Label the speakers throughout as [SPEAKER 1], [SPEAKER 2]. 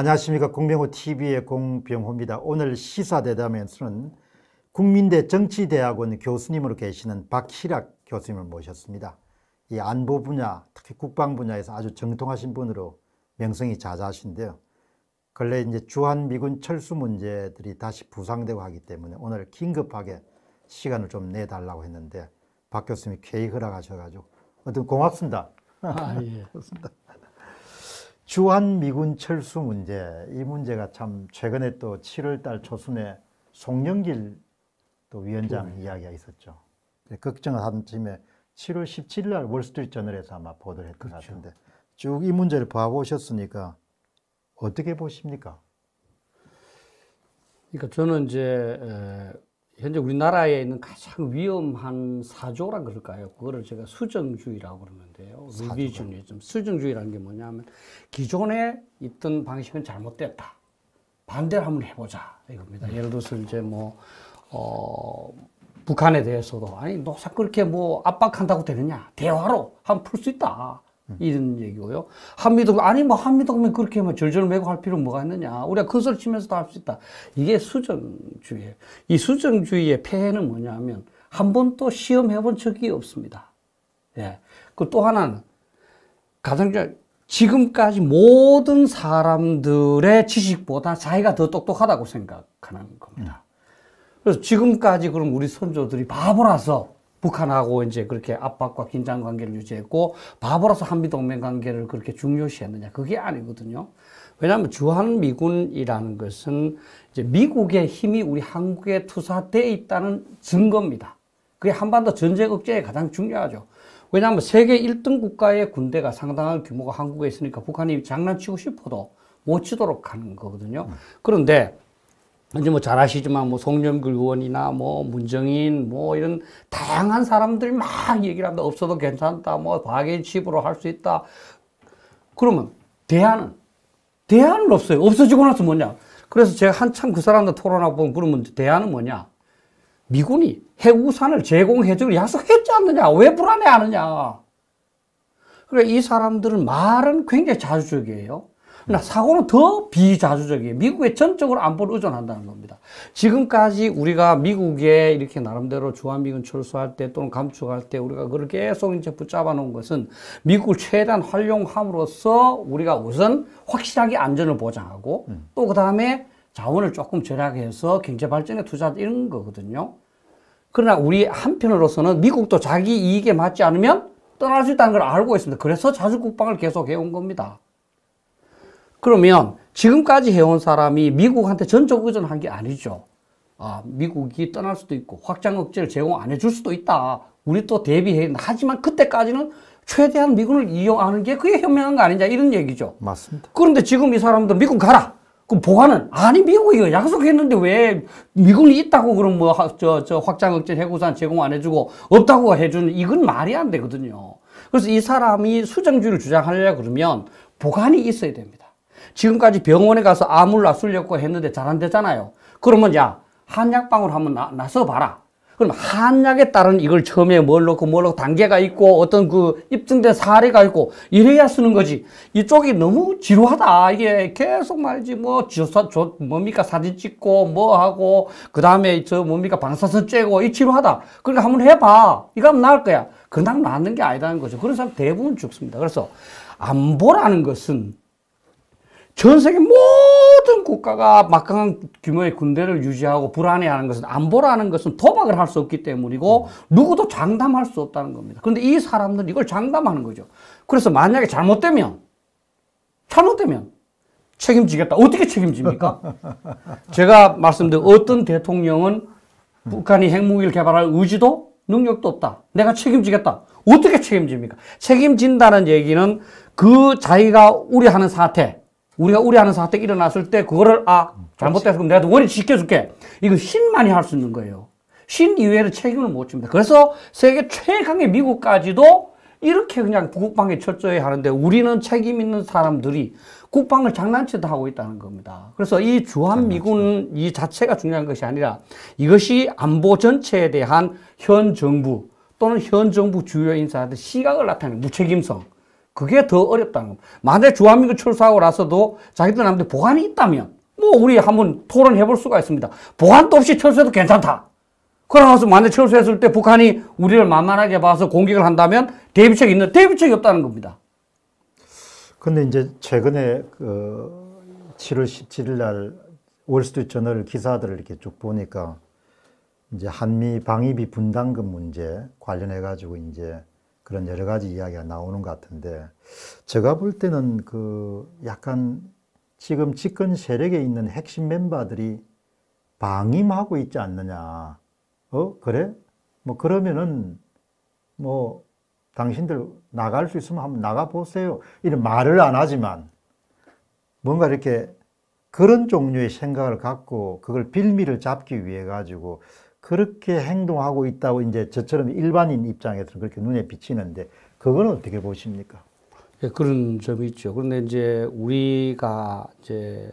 [SPEAKER 1] 안녕하십니까 공병호 TV의 공병호입니다. 오늘 시사대담에서는 국민대 정치대학원 교수님으로 계시는 박희락 교수님을 모셨습니다. 이 안보 분야, 특히 국방 분야에서 아주 정통하신 분으로 명성이 자자하신데요. 근래 이제 주한미군 철수 문제들이 다시 부상되고 하기 때문에 오늘 긴급하게 시간을 좀 내달라고 했는데 박 교수님이 쾌히 허락하셔가지고 어떤 고맙습니다. 아, 예. 고맙습니다. 주한미군 철수 문제, 이 문제가 참 최근에 또 7월달 초순에 송영길 또 위원장 음. 이야기가 있었죠. 걱정을 한 팀에 7월 17일 날 월스트리트 저널에서 아마 보도를 했던 그렇죠. 것 같은데 쭉 이 문제를 봐오셨으니까 어떻게 보십니까?
[SPEAKER 2] 그러니까 저는 이제 현재 우리나라에 있는 가장 위험한 사조라 그럴까요? 그거를 제가 수정주의라고 그러는데요. 위기주의좀 그 수정주의라는 게 뭐냐면 기존에 있던 방식은 잘못됐다. 반대를 한번 해보자 이겁니다. 예를 들어서 이제 뭐 어, 북한에 대해서도 아니 너 자꾸 이렇게 뭐 압박한다고 되느냐 대화로 한번 풀 수 있다. 이런 얘기고요. 한미동맹, 아니 뭐 한미동맹 그렇게 뭐 절절매고 할 필요 뭐가 있느냐. 우리가 그 소리 치면서 다 할 수 있다. 이게 수정주의예요. 이 수정주의의 폐해는 뭐냐 하면 한 번도 시험해본 적이 없습니다. 예. 그 또 하나는 가장 지금까지 모든 사람들의 지식보다 자기가 더 똑똑하다고 생각하는 겁니다. 음. 그래서 지금까지 그럼 우리 선조들이 바보라서 북한하고 이제 그렇게 압박과 긴장 관계를 유지했고 바보라서 한미 동맹 관계를 그렇게 중요시했느냐 그게 아니거든요. 왜냐하면 주한 미군이라는 것은 이제 미국의 힘이 우리 한국에 투사돼 있다는 증거입니다. 그게 한반도 전쟁 억제에 가장 중요하죠. 왜냐하면 세계 1등 국가의 군대가 상당한 규모가 한국에 있으니까 북한이 장난치고 싶어도 못 치도록 하는 거거든요. 음. 그런데 이제 뭐잘 아시지만 뭐 송영길 의원이나 뭐 문정인 뭐 이런 다양한 사람들 이막 얘기를 한다. 없어도 괜찮다. 뭐박앤칩으로할 수 있다. 그러면 대안은 대안은 없어요. 없어지고 나서 뭐냐? 그래서 제가 한참 그 사람들 토론하고 보면 그러면 대안은 뭐냐? 미군이 해우산을 제공해주길 약속했지 않느냐? 왜 불안해하느냐? 그래 그러니까 이 사람들은 말은 굉장히 자주적이에요. 그러나 사고는 더 비자주적이에요. 미국에 전적으로 안보를 의존한다는 겁니다. 지금까지 우리가 미국에 이렇게 나름대로 주한미군 철수할 때 또는 감축할 때 우리가 그걸 계속 이제 붙잡아 놓은 것은 미국을 최대한 활용함으로써 우리가 우선 확실하게 안전을 보장하고 음. 또그 다음에 자원을 조금 절약해서 경제 발전에 투자 이런 거거든요. 그러나 우리 한편으로서는 미국도 자기 이익에 맞지 않으면 떠날 수 있다는 걸 알고 있습니다. 그래서 자주 국방을 계속 해온 겁니다. 그러면 지금까지 해온 사람이 미국한테 전적 의존한 게 아니죠. 아, 미국이 떠날 수도 있고 확장 억제를 제공 안 해줄 수도 있다. 우리 또 대비해. 하지만 그때까지는 최대한 미군을 이용하는 게 그게 현명한 거 아니냐 이런 얘기죠. 맞습니다. 그런데 지금 이사람도미국 가라. 그럼 보관은 아니 미국이 약속했는데 왜 미군이 있다고 그럼 뭐저저 저 확장 억제 해고산 제공 안 해주고 없다고 해주는 이건 말이 안 되거든요. 그래서 이 사람이 수정주의를 주장하려 그러면 보관이 있어야 됩니다. 지금까지 병원에 가서 아물라 술렸고 했는데 잘 안 되잖아요. 그러면 야 한약방울 한번 나, 나서 봐라. 그럼 한약에 따른 이걸 처음에 뭘 넣고 뭘 넣고 단계가 있고 어떤 그 입증된 사례가 있고 이래야 쓰는 거지. 이쪽이 너무 지루하다. 이게 계속 말이지 뭐 조사 조 뭡니까 사진 찍고 뭐 하고 그 다음에 저 뭡니까 방사선 쬐고 이 지루하다. 그러니까 한번 해봐. 이거 하면 나을 거야. 그냥 낫는 게 아니다는 거죠. 그런 사람 대부분 죽습니다. 그래서 안 보라는 것은 전 세계 모든 국가가 막강한 규모의 군대를 유지하고 불안해하는 것은 안보라는 것은 도박을 할 수 없기 때문이고 누구도 장담할 수 없다는 겁니다. 그런데 이 사람들은 이걸 장담하는 거죠. 그래서 만약에 잘못되면 잘못되면 책임지겠다. 어떻게 책임집니까? 제가 말씀드린 어떤 대통령은 북한이 핵무기를 개발할 의지도 능력도 없다. 내가 책임지겠다. 어떻게 책임집니까? 책임진다는 얘기는 그 자기가 우려하는 사태, 우리가 우리하는 사태가 일어났을 때 그거를 아잘못됐서 음, 그럼 내가 원인 지켜줄게. 이거 신만이 할 수 있는 거예요. 신 이외에는 책임을 못 집니다. 그래서 세계 최강의 미국까지도 이렇게 그냥 국방에 철저히 하는데 우리는 책임 있는 사람들이 국방을 장난치도 하고 있다는 겁니다. 그래서 이 주한미군 이 자체가 중요한 것이 아니라 이것이 안보 전체에 대한 현 정부 또는 현 정부 주요 인사들 시각을 나타내는 무책임성 그게 더 어렵다는 겁니다. 만약 주한민국 출사하고 나서도 자기들 남들 보관이 있다면 뭐 우리 한번 토론해 볼 수가 있습니다. 보관도 없이 철수해도 괜찮다. 그러면서 만약 철수했을 때 북한이 우리를 만만하게 봐서 공격을 한다면 대비책이 있는 대비책이 없다는 겁니다.
[SPEAKER 1] 근데 이제 최근에 그 7월 17일 날 월스트리트저널 기사들을 이렇게 쭉 보니까 이제 한미 방위비 분담금 문제 관련해 가지고 이제 그런 여러 가지 이야기가 나오는 것 같은데 제가 볼 때는 그 약간 지금 집권 세력에 있는 핵심 멤버들이 방임하고 있지 않느냐. 어? 그래? 뭐 그러면은 뭐 당신들 나갈 수 있으면 한번 나가보세요. 이런 말을 안 하지만 뭔가 이렇게 그런 종류의 생각을 갖고 그걸 빌미를 잡기 위해 가지고 그렇게 행동하고 있다고 이제 저처럼 일반인 입장에서는 그렇게 눈에 비치는데 그건 어떻게 보십니까?
[SPEAKER 2] 예, 그런 점이 있죠. 그런데 이제 우리가 이제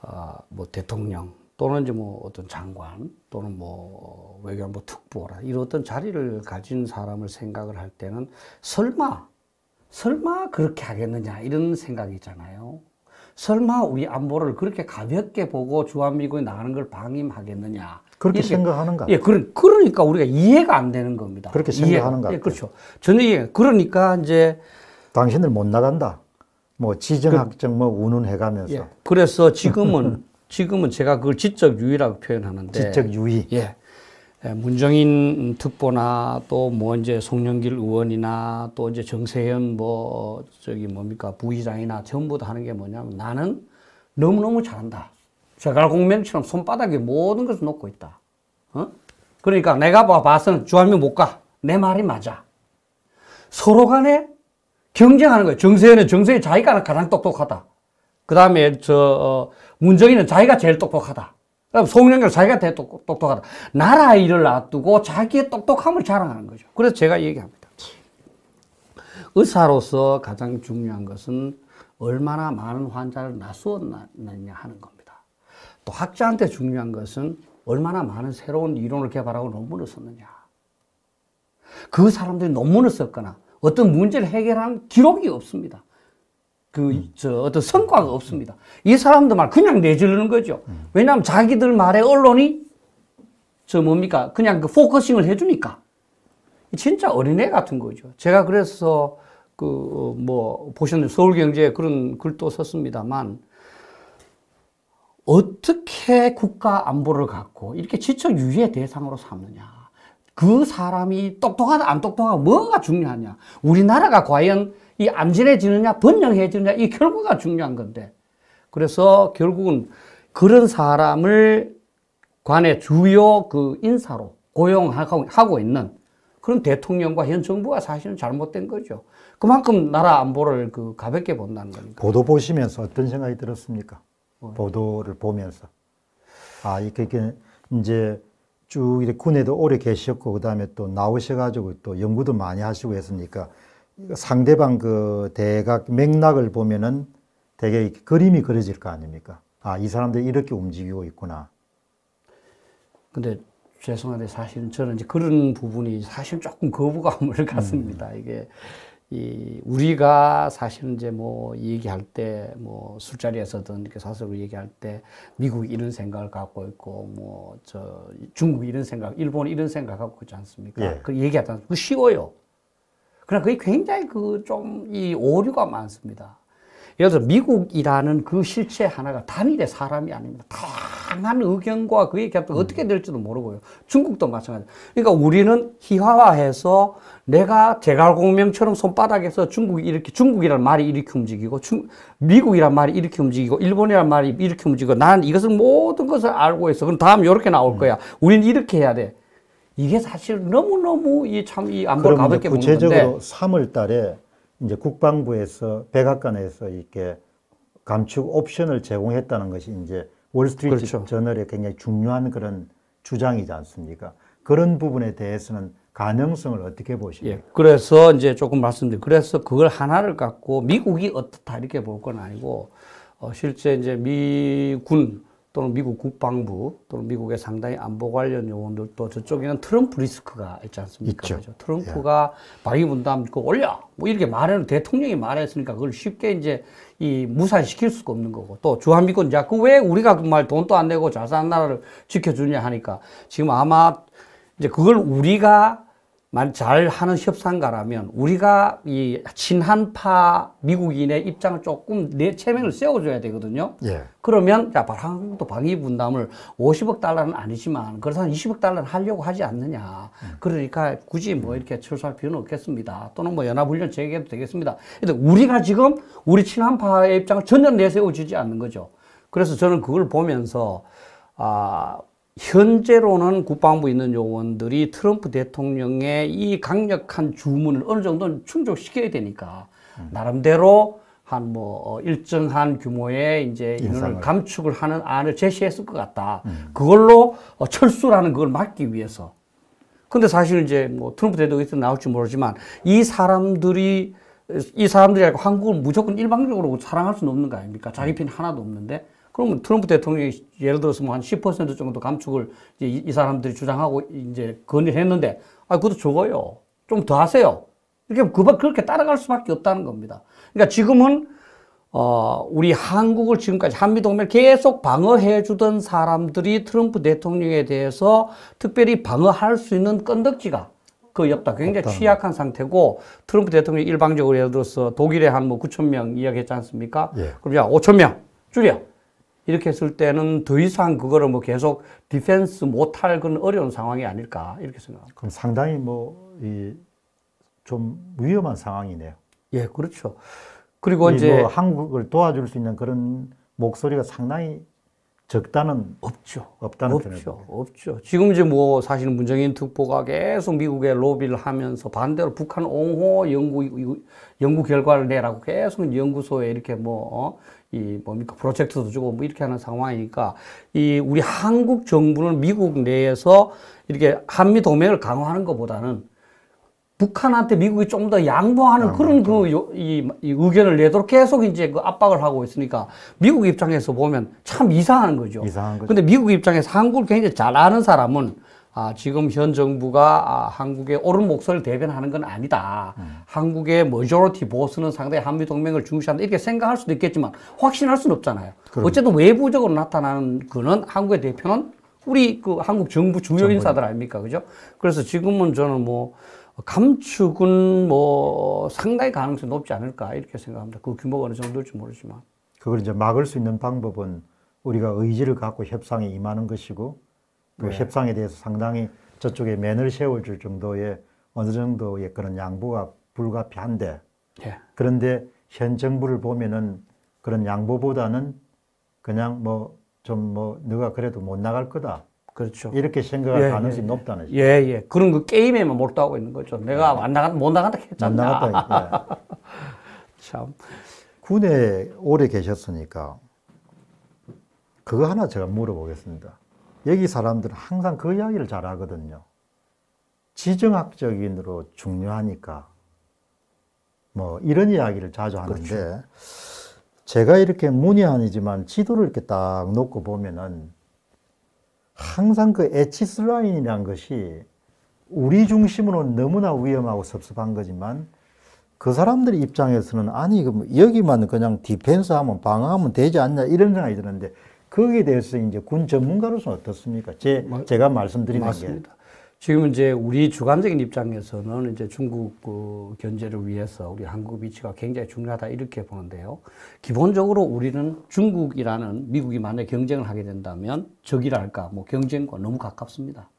[SPEAKER 2] 아, 뭐 대통령 또는 이제 뭐 어떤 장관 또는 뭐 외교안보 특보라 이런 어떤 자리를 가진 사람을 생각을 할 때는 설마 설마 그렇게 하겠느냐 이런 생각이 잖아요 설마 우리 안보를 그렇게 가볍게 보고 주한미군이 나가는 걸 방임하겠느냐 그렇게 이렇게, 생각하는가? 예, 그, 그러니까 우리가 이해가 안 되는 겁니다. 그렇게 생각하는가? 예, 그렇죠. 저는 이 예, 그러니까 이제 당신들 못 나간다. 뭐 지정학적 그, 뭐 우는 해가면서 예, 그래서 지금은 지금은 제가 그걸 지적 유의라고 표현하는데. 지적 유의. 예. 예 문정인 특보나 또 뭐 이제 송영길 의원이나 또 이제 정세현 뭐 저기 뭡니까 부의장이나 전부 다 하는 게 뭐냐면 나는 너무너무 잘한다. 자갈공명처럼 손바닥에 모든 것을 놓고 있다. 어? 그러니까 내가 봐서는 주한미 못 가. 내 말이 맞아. 서로 간에 경쟁하는 거예요. 정세현은 정세현 자기가 가장 똑똑하다. 그 다음에 저 어, 문정희는 자기가 제일 똑똑하다. 그럼 송영길 자기가 제일 똑, 똑하다 나라 일을 놔두고 자기의 똑똑함을 자랑하는 거죠. 그래서 제가 얘기합니다. 의사로서 가장 중요한 것은 얼마나 많은 환자를 낫수었느냐 하는 겁니다. 또 학자한테 중요한 것은 얼마나 많은 새로운 이론을 개발하고 논문을 썼느냐. 그 사람들이 논문을 썼거나 어떤 문제를 해결한 기록이 없습니다. 그, 음. 저, 어떤 성과가 없습니다. 이 사람들 말 그냥 내지르는 거죠. 음. 왜냐하면 자기들 말에 언론이 저 뭡니까? 그냥 그 포커싱을 해주니까. 진짜 어린애 같은 거죠. 제가 그래서 그, 어, 뭐, 보셨는데 서울경제에 그런 글도 썼습니다만 어떻게 국가 안보를 갖고 이렇게 지적 유지 대상으로 삼느냐. 그 사람이 똑똑하다 안 똑똑하다 뭐가 중요하냐. 우리나라가 과연 이 안전해지느냐 번영해지느냐 이 결과가 중요한 건데. 그래서 결국은 그런 사람을 관의 주요 그 인사로 고용하고 있는 그런 대통령과 현 정부가 사실은 잘못된 거죠. 그만큼 나라 안보를 그 가볍게 본다는 겁니다.
[SPEAKER 1] 보도 보시면서 어떤 생각이 들었습니까? 뭐 보도를 보면서 아 이렇게, 이제쭉 이렇게 군에도 오래 계셨고 그다음에 또 나오셔가지고 또 연구도 많이 하시고 했으니까 상대방 그 대각 맥락을 보면은 되게 그림이 그려질 거 아닙니까? 아이 사람들이 이렇게 움직이고 있구나.
[SPEAKER 2] 근데 죄송한데 사실 저는 이제 그런 부분이 사실 조금 거부감을 갖습니다. 음. 이게 이 우리가 사실은 이제 뭐 얘기할 때 뭐 술자리에서든 이렇게 사설로 얘기할 때 미국 이런 생각을 갖고 있고 뭐 저 중국 이런 생각, 일본 이런 생각 갖고 있지 않습니까? 예. 그얘기하다않그 쉬워요. 그러나 그게 굉장히 그 좀 이 오류가 많습니다. 예를 들어 미국이라는 그 실체 하나가 단일의 사람이 아닙니다. 다양한 의견과 그게 얘기가 음. 어떻게 될지도 모르고요. 중국도 마찬가지. 그러니까 우리는 희화화해서 내가 제갈공명처럼 손바닥에서 중국이 이렇게 중국이란 말이 이렇게 움직이고 중, 미국이란 말이 이렇게 움직이고 일본이란 말이 이렇게 움직이고 난 이것은 모든 것을 알고 있어. 그럼 다음 이렇게 나올 거야. 우리는 이렇게 해야 돼. 이게 사실 너무너무 이 참이 안보를 가볍게 보는 건데. 구체적으로
[SPEAKER 1] 3월 달에 이제 국방부에서 백악관에서 이렇게 감축 옵션을 제공했다는 것이 이제 월스트리트 그렇죠. 저널의 굉장히 중요한 그런 주장이지 않습니까? 그런 부분에 대해서는 가능성을 어떻게
[SPEAKER 2] 보십니까? 예, 그래서 이제 조금 말씀드린 그래서 그걸 하나를 갖고 미국이 어떻다 이렇게 볼 건 아니고 어, 실제 이제 미군 또는 미국 국방부 또는 미국의 상당히 안보 관련 요원들 또 저쪽에는 트럼프 리스크가 있지 않습니까? 있죠. 그렇죠? 트럼프가 예. 방위분담 그 올려 뭐 이렇게 말하는 대통령이 말했으니까 그걸 쉽게 이제 이 무산시킬 수가 없는 거고 또 주한미군 자그 왜 우리가 정말 돈도 안 내고 자산 나라를 지켜주냐 하니까 지금 아마 이제 그걸 우리가 만잘 하는 협상가라면 우리가 이 친한파 미국인의 입장을 조금 내 체면을 세워줘야 되거든요. 예. 그러면 자, 한국도 방위 분담을 50억 달러는 아니지만 그래서 한 20억 달러는 하려고 하지 않느냐. 그러니까 굳이 뭐 이렇게 철수할 필요는 없겠습니다. 또는 뭐 연합훈련 재개해도 되겠습니다. 근데 우리가 지금 우리 친한파의 입장을 전혀 내세워주지 않는 거죠. 그래서 저는 그걸 보면서 아, 현재로는 국방부 있는 요원들이 트럼프 대통령의 이 강력한 주문을 어느 정도는 충족시켜야 되니까 음. 나름대로 한뭐 어, 일정한 규모의 이제 인원을 감축을 하는 안을 제시했을 것 같다. 음. 그걸로 어, 철수라는 그걸 막기 위해서. 근데 사실 이제 뭐 트럼프 대통령이 나올지 모르지만 이 사람들이 이 사람들이 한국을 무조건 일방적으로 사랑할 수는 없는 거 아닙니까? 자기 편 하나도 없는데 그러면 트럼프 대통령이 예를 들어서 뭐 한 10% 정도 감축을 이, 이 사람들이 주장하고 이제 건의했는데, 아, 그것도 적어요. 좀 더 하세요. 이렇게 그, 그렇게 따라갈 수밖에 없다는 겁니다. 그러니까 지금은, 어, 우리 한국을 지금까지 한미동맹 계속 방어해 주던 사람들이 트럼프 대통령에 대해서 특별히 방어할 수 있는 건덕지가 거의 없다. 굉장히 취약한 상태고 트럼프 대통령이 일방적으로 예를 들어서 독일에 한 뭐 9천 명 이야기했지 않습니까? 예. 그럼 야, 5천 명 줄여. 이렇게 했을 때는 더 이상 그거를 뭐 계속 디펜스 못할 그런 어려운 상황이 아닐까 이렇게 생각합니다.
[SPEAKER 1] 그럼 상당히 뭐좀 위험한 상황이네요. 예, 그렇죠. 그리고 이제 뭐 한국을 도와줄 수 있는 그런 목소리가 상당히 적다는 없죠. 없다는 없죠. 없죠.
[SPEAKER 2] 지금 이제 뭐 사실 문정인 특보가 계속 미국에 로비를 하면서 반대로 북한 옹호 연구 연구 결과를 내라고 계속 연구소에 이렇게 뭐 어? 이 뭡니까 프로젝트도 주고 뭐 이렇게 하는 상황이니까 이 우리 한국 정부는 미국 내에서 이렇게 한미 동맹을 강화하는 것보다는 북한한테 미국이 좀 더 양보하는 그런 그 이, 이 의견을 내도록 계속 이제 그 압박을 하고 있으니까 미국 입장에서 보면 참 이상한 거죠. 이상한 거죠. 근데 미국 입장에서 한국을 굉장히 잘 아는 사람은 아, 지금 현 정부가 아, 한국의 옳은 목소리를 대변하는 건 아니다. 음. 한국의 머저리티 보수는 상당히 한미 동맹을 중시한다. 이렇게 생각할 수도 있겠지만 확신할 수는 없잖아요. 그럼. 어쨌든 외부적으로 나타나는 그는 한국의 대표는 우리 그 한국 정부 중요 인사들 아닙니까? 그죠? 그래서 지금은 저는 뭐 감축은 뭐 상당히 가능성이 높지 않을까 이렇게 생각합니다. 그 규모가 어느 정도일지 모르지만.
[SPEAKER 1] 그걸 이제 막을 수 있는 방법은 우리가 의지를 갖고 협상에 임하는 것이고 또 그 네. 협상에 대해서 상당히 저쪽에 맨을 세워줄 정도의 어느 정도의 그런 양보가 불가피한데 예. 그런데 현 정부를 보면은 그런 양보보다는 그냥 뭐 좀뭐 뭐 네가 그래도 못 나갈 거다. 그렇죠. 이렇게 생각할 예, 예 가능성이 예, 높다는 거죠. 예,
[SPEAKER 2] 예. 그런 그 게임에만 뭐 몰두하고 있는 거죠. 내가 네. 안나간못 나간다 했잖아. 못 나갔다. 예. 참.
[SPEAKER 1] 군에 오래 계셨으니까 그거 하나 제가 물어보겠습니다. 여기 사람들은 항상 그 이야기를 잘 하거든요. 지정학적인으로 중요하니까 뭐 이런 이야기를 자주 하는데 그렇죠. 제가 이렇게 문의한이지만 지도를 이렇게 딱 놓고 보면은 항상 그 에치스 라인이란 것이 우리 중심으로 너무나 위험하고 섭섭한 거지만 그사람들 입장에서는 아니 여기만 그냥 디펜스 하면 방어하면 되지 않냐 이런 생각이 드는데 거기에 대해서 이제 군 전문가로서 어떻습니까? 제,
[SPEAKER 2] 마, 제가 말씀드리 맞습니다. 게. 지금 이제 우리 주관적인 입장에서는 이제 중국 그 견제를 위해서 우리 한국 위치가 굉장히 중요하다 이렇게 보는데요. 기본적으로 우리는 중국이라는 미국이 만약 경쟁을 하게 된다면 적이랄까 뭐 경쟁과 너무 가깝습니다.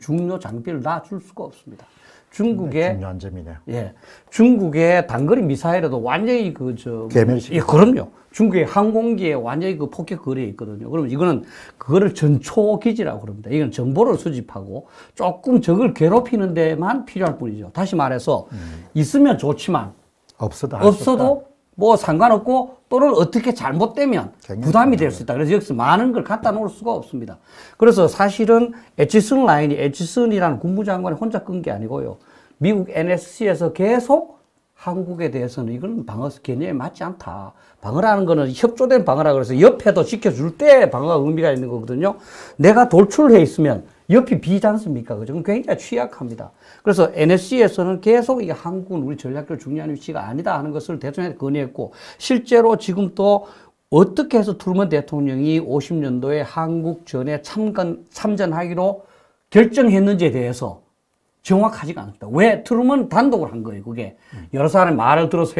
[SPEAKER 2] 중요 장비를 놔줄 수가 없습니다. 중국의 네, 중요한 점이네요. 예, 중국의 단거리 미사일에도 완전히 그저 개멸시. 예, 그럼요. 중국의 항공기에 완전히 그 폭격 거리에 있거든요. 그러면 이거는 그거를 전초 기지라고 그럽니다. 이건 정보를 수집하고 조금 적을 괴롭히는 데만 필요할 뿐이죠. 다시 말해서 음. 있으면 좋지만 없어도 없어도 뭐 상관없고 또는 어떻게 잘못되면 부담이 될 수 있다. 그래서 여기서 많은 걸 갖다 놓을 수가 없습니다. 그래서 사실은 에치슨 라인이 에치슨이라는 국무장관이 혼자 끈 게 아니고요. 미국 NSC에서 계속 한국에 대해서는 이건 방어 개념에 맞지 않다. 방어라는 거는 협조된 방어라 그래서 옆에도 지켜줄 때 방어가 의미가 있는 거거든요. 내가 돌출해 있으면 옆이 비지 않습니까? 그죠? 굉장히 취약합니다. 그래서 NSC에서는 계속 이 한국은 우리 전략적 중요한 위치가 아니다 하는 것을 대통령한 건의했고 실제로 지금 또 어떻게 해서 트루먼 대통령이 50년도에 한국 전에 참관, 참전하기로 결정했는지에 대해서 정확하지가 않습니다. 왜 트루먼 단독을 한 거예요, 그게. 여러 사람의 말을 들어서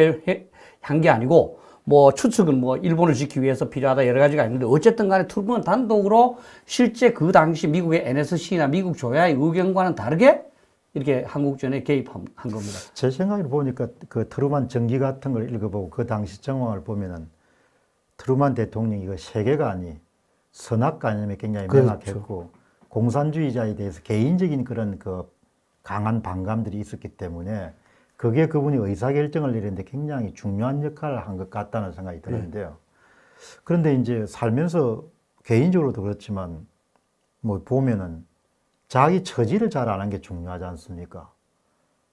[SPEAKER 2] 한 게 아니고 뭐 추측은 뭐 일본을 지키기 위해서 필요하다 여러 가지가 있는데 어쨌든 간에 트루먼 단독으로 실제 그 당시 미국의 NSC나 미국 조야의 의견과는 다르게 이렇게 한국전에 개입한 겁니다.
[SPEAKER 1] 제 생각을 보니까 그 트루만 전기 같은 걸 읽어보고 그 당시 정황을 보면은 트루만 대통령이 이거 세계가 아니 선악 관념에 굉장히 그렇죠. 명확했고 공산주의자에 대해서 개인적인 그런 그 강한 반감들이 있었기 때문에 그게 그분이 의사결정을 내리는데 굉장히 중요한 역할을 한 것 같다는 생각이 네. 드는데요. 네. 그런데 이제 살면서 개인적으로도 그렇지만 뭐 보면은 자기 처지를 잘 아는 게 중요하지 않습니까?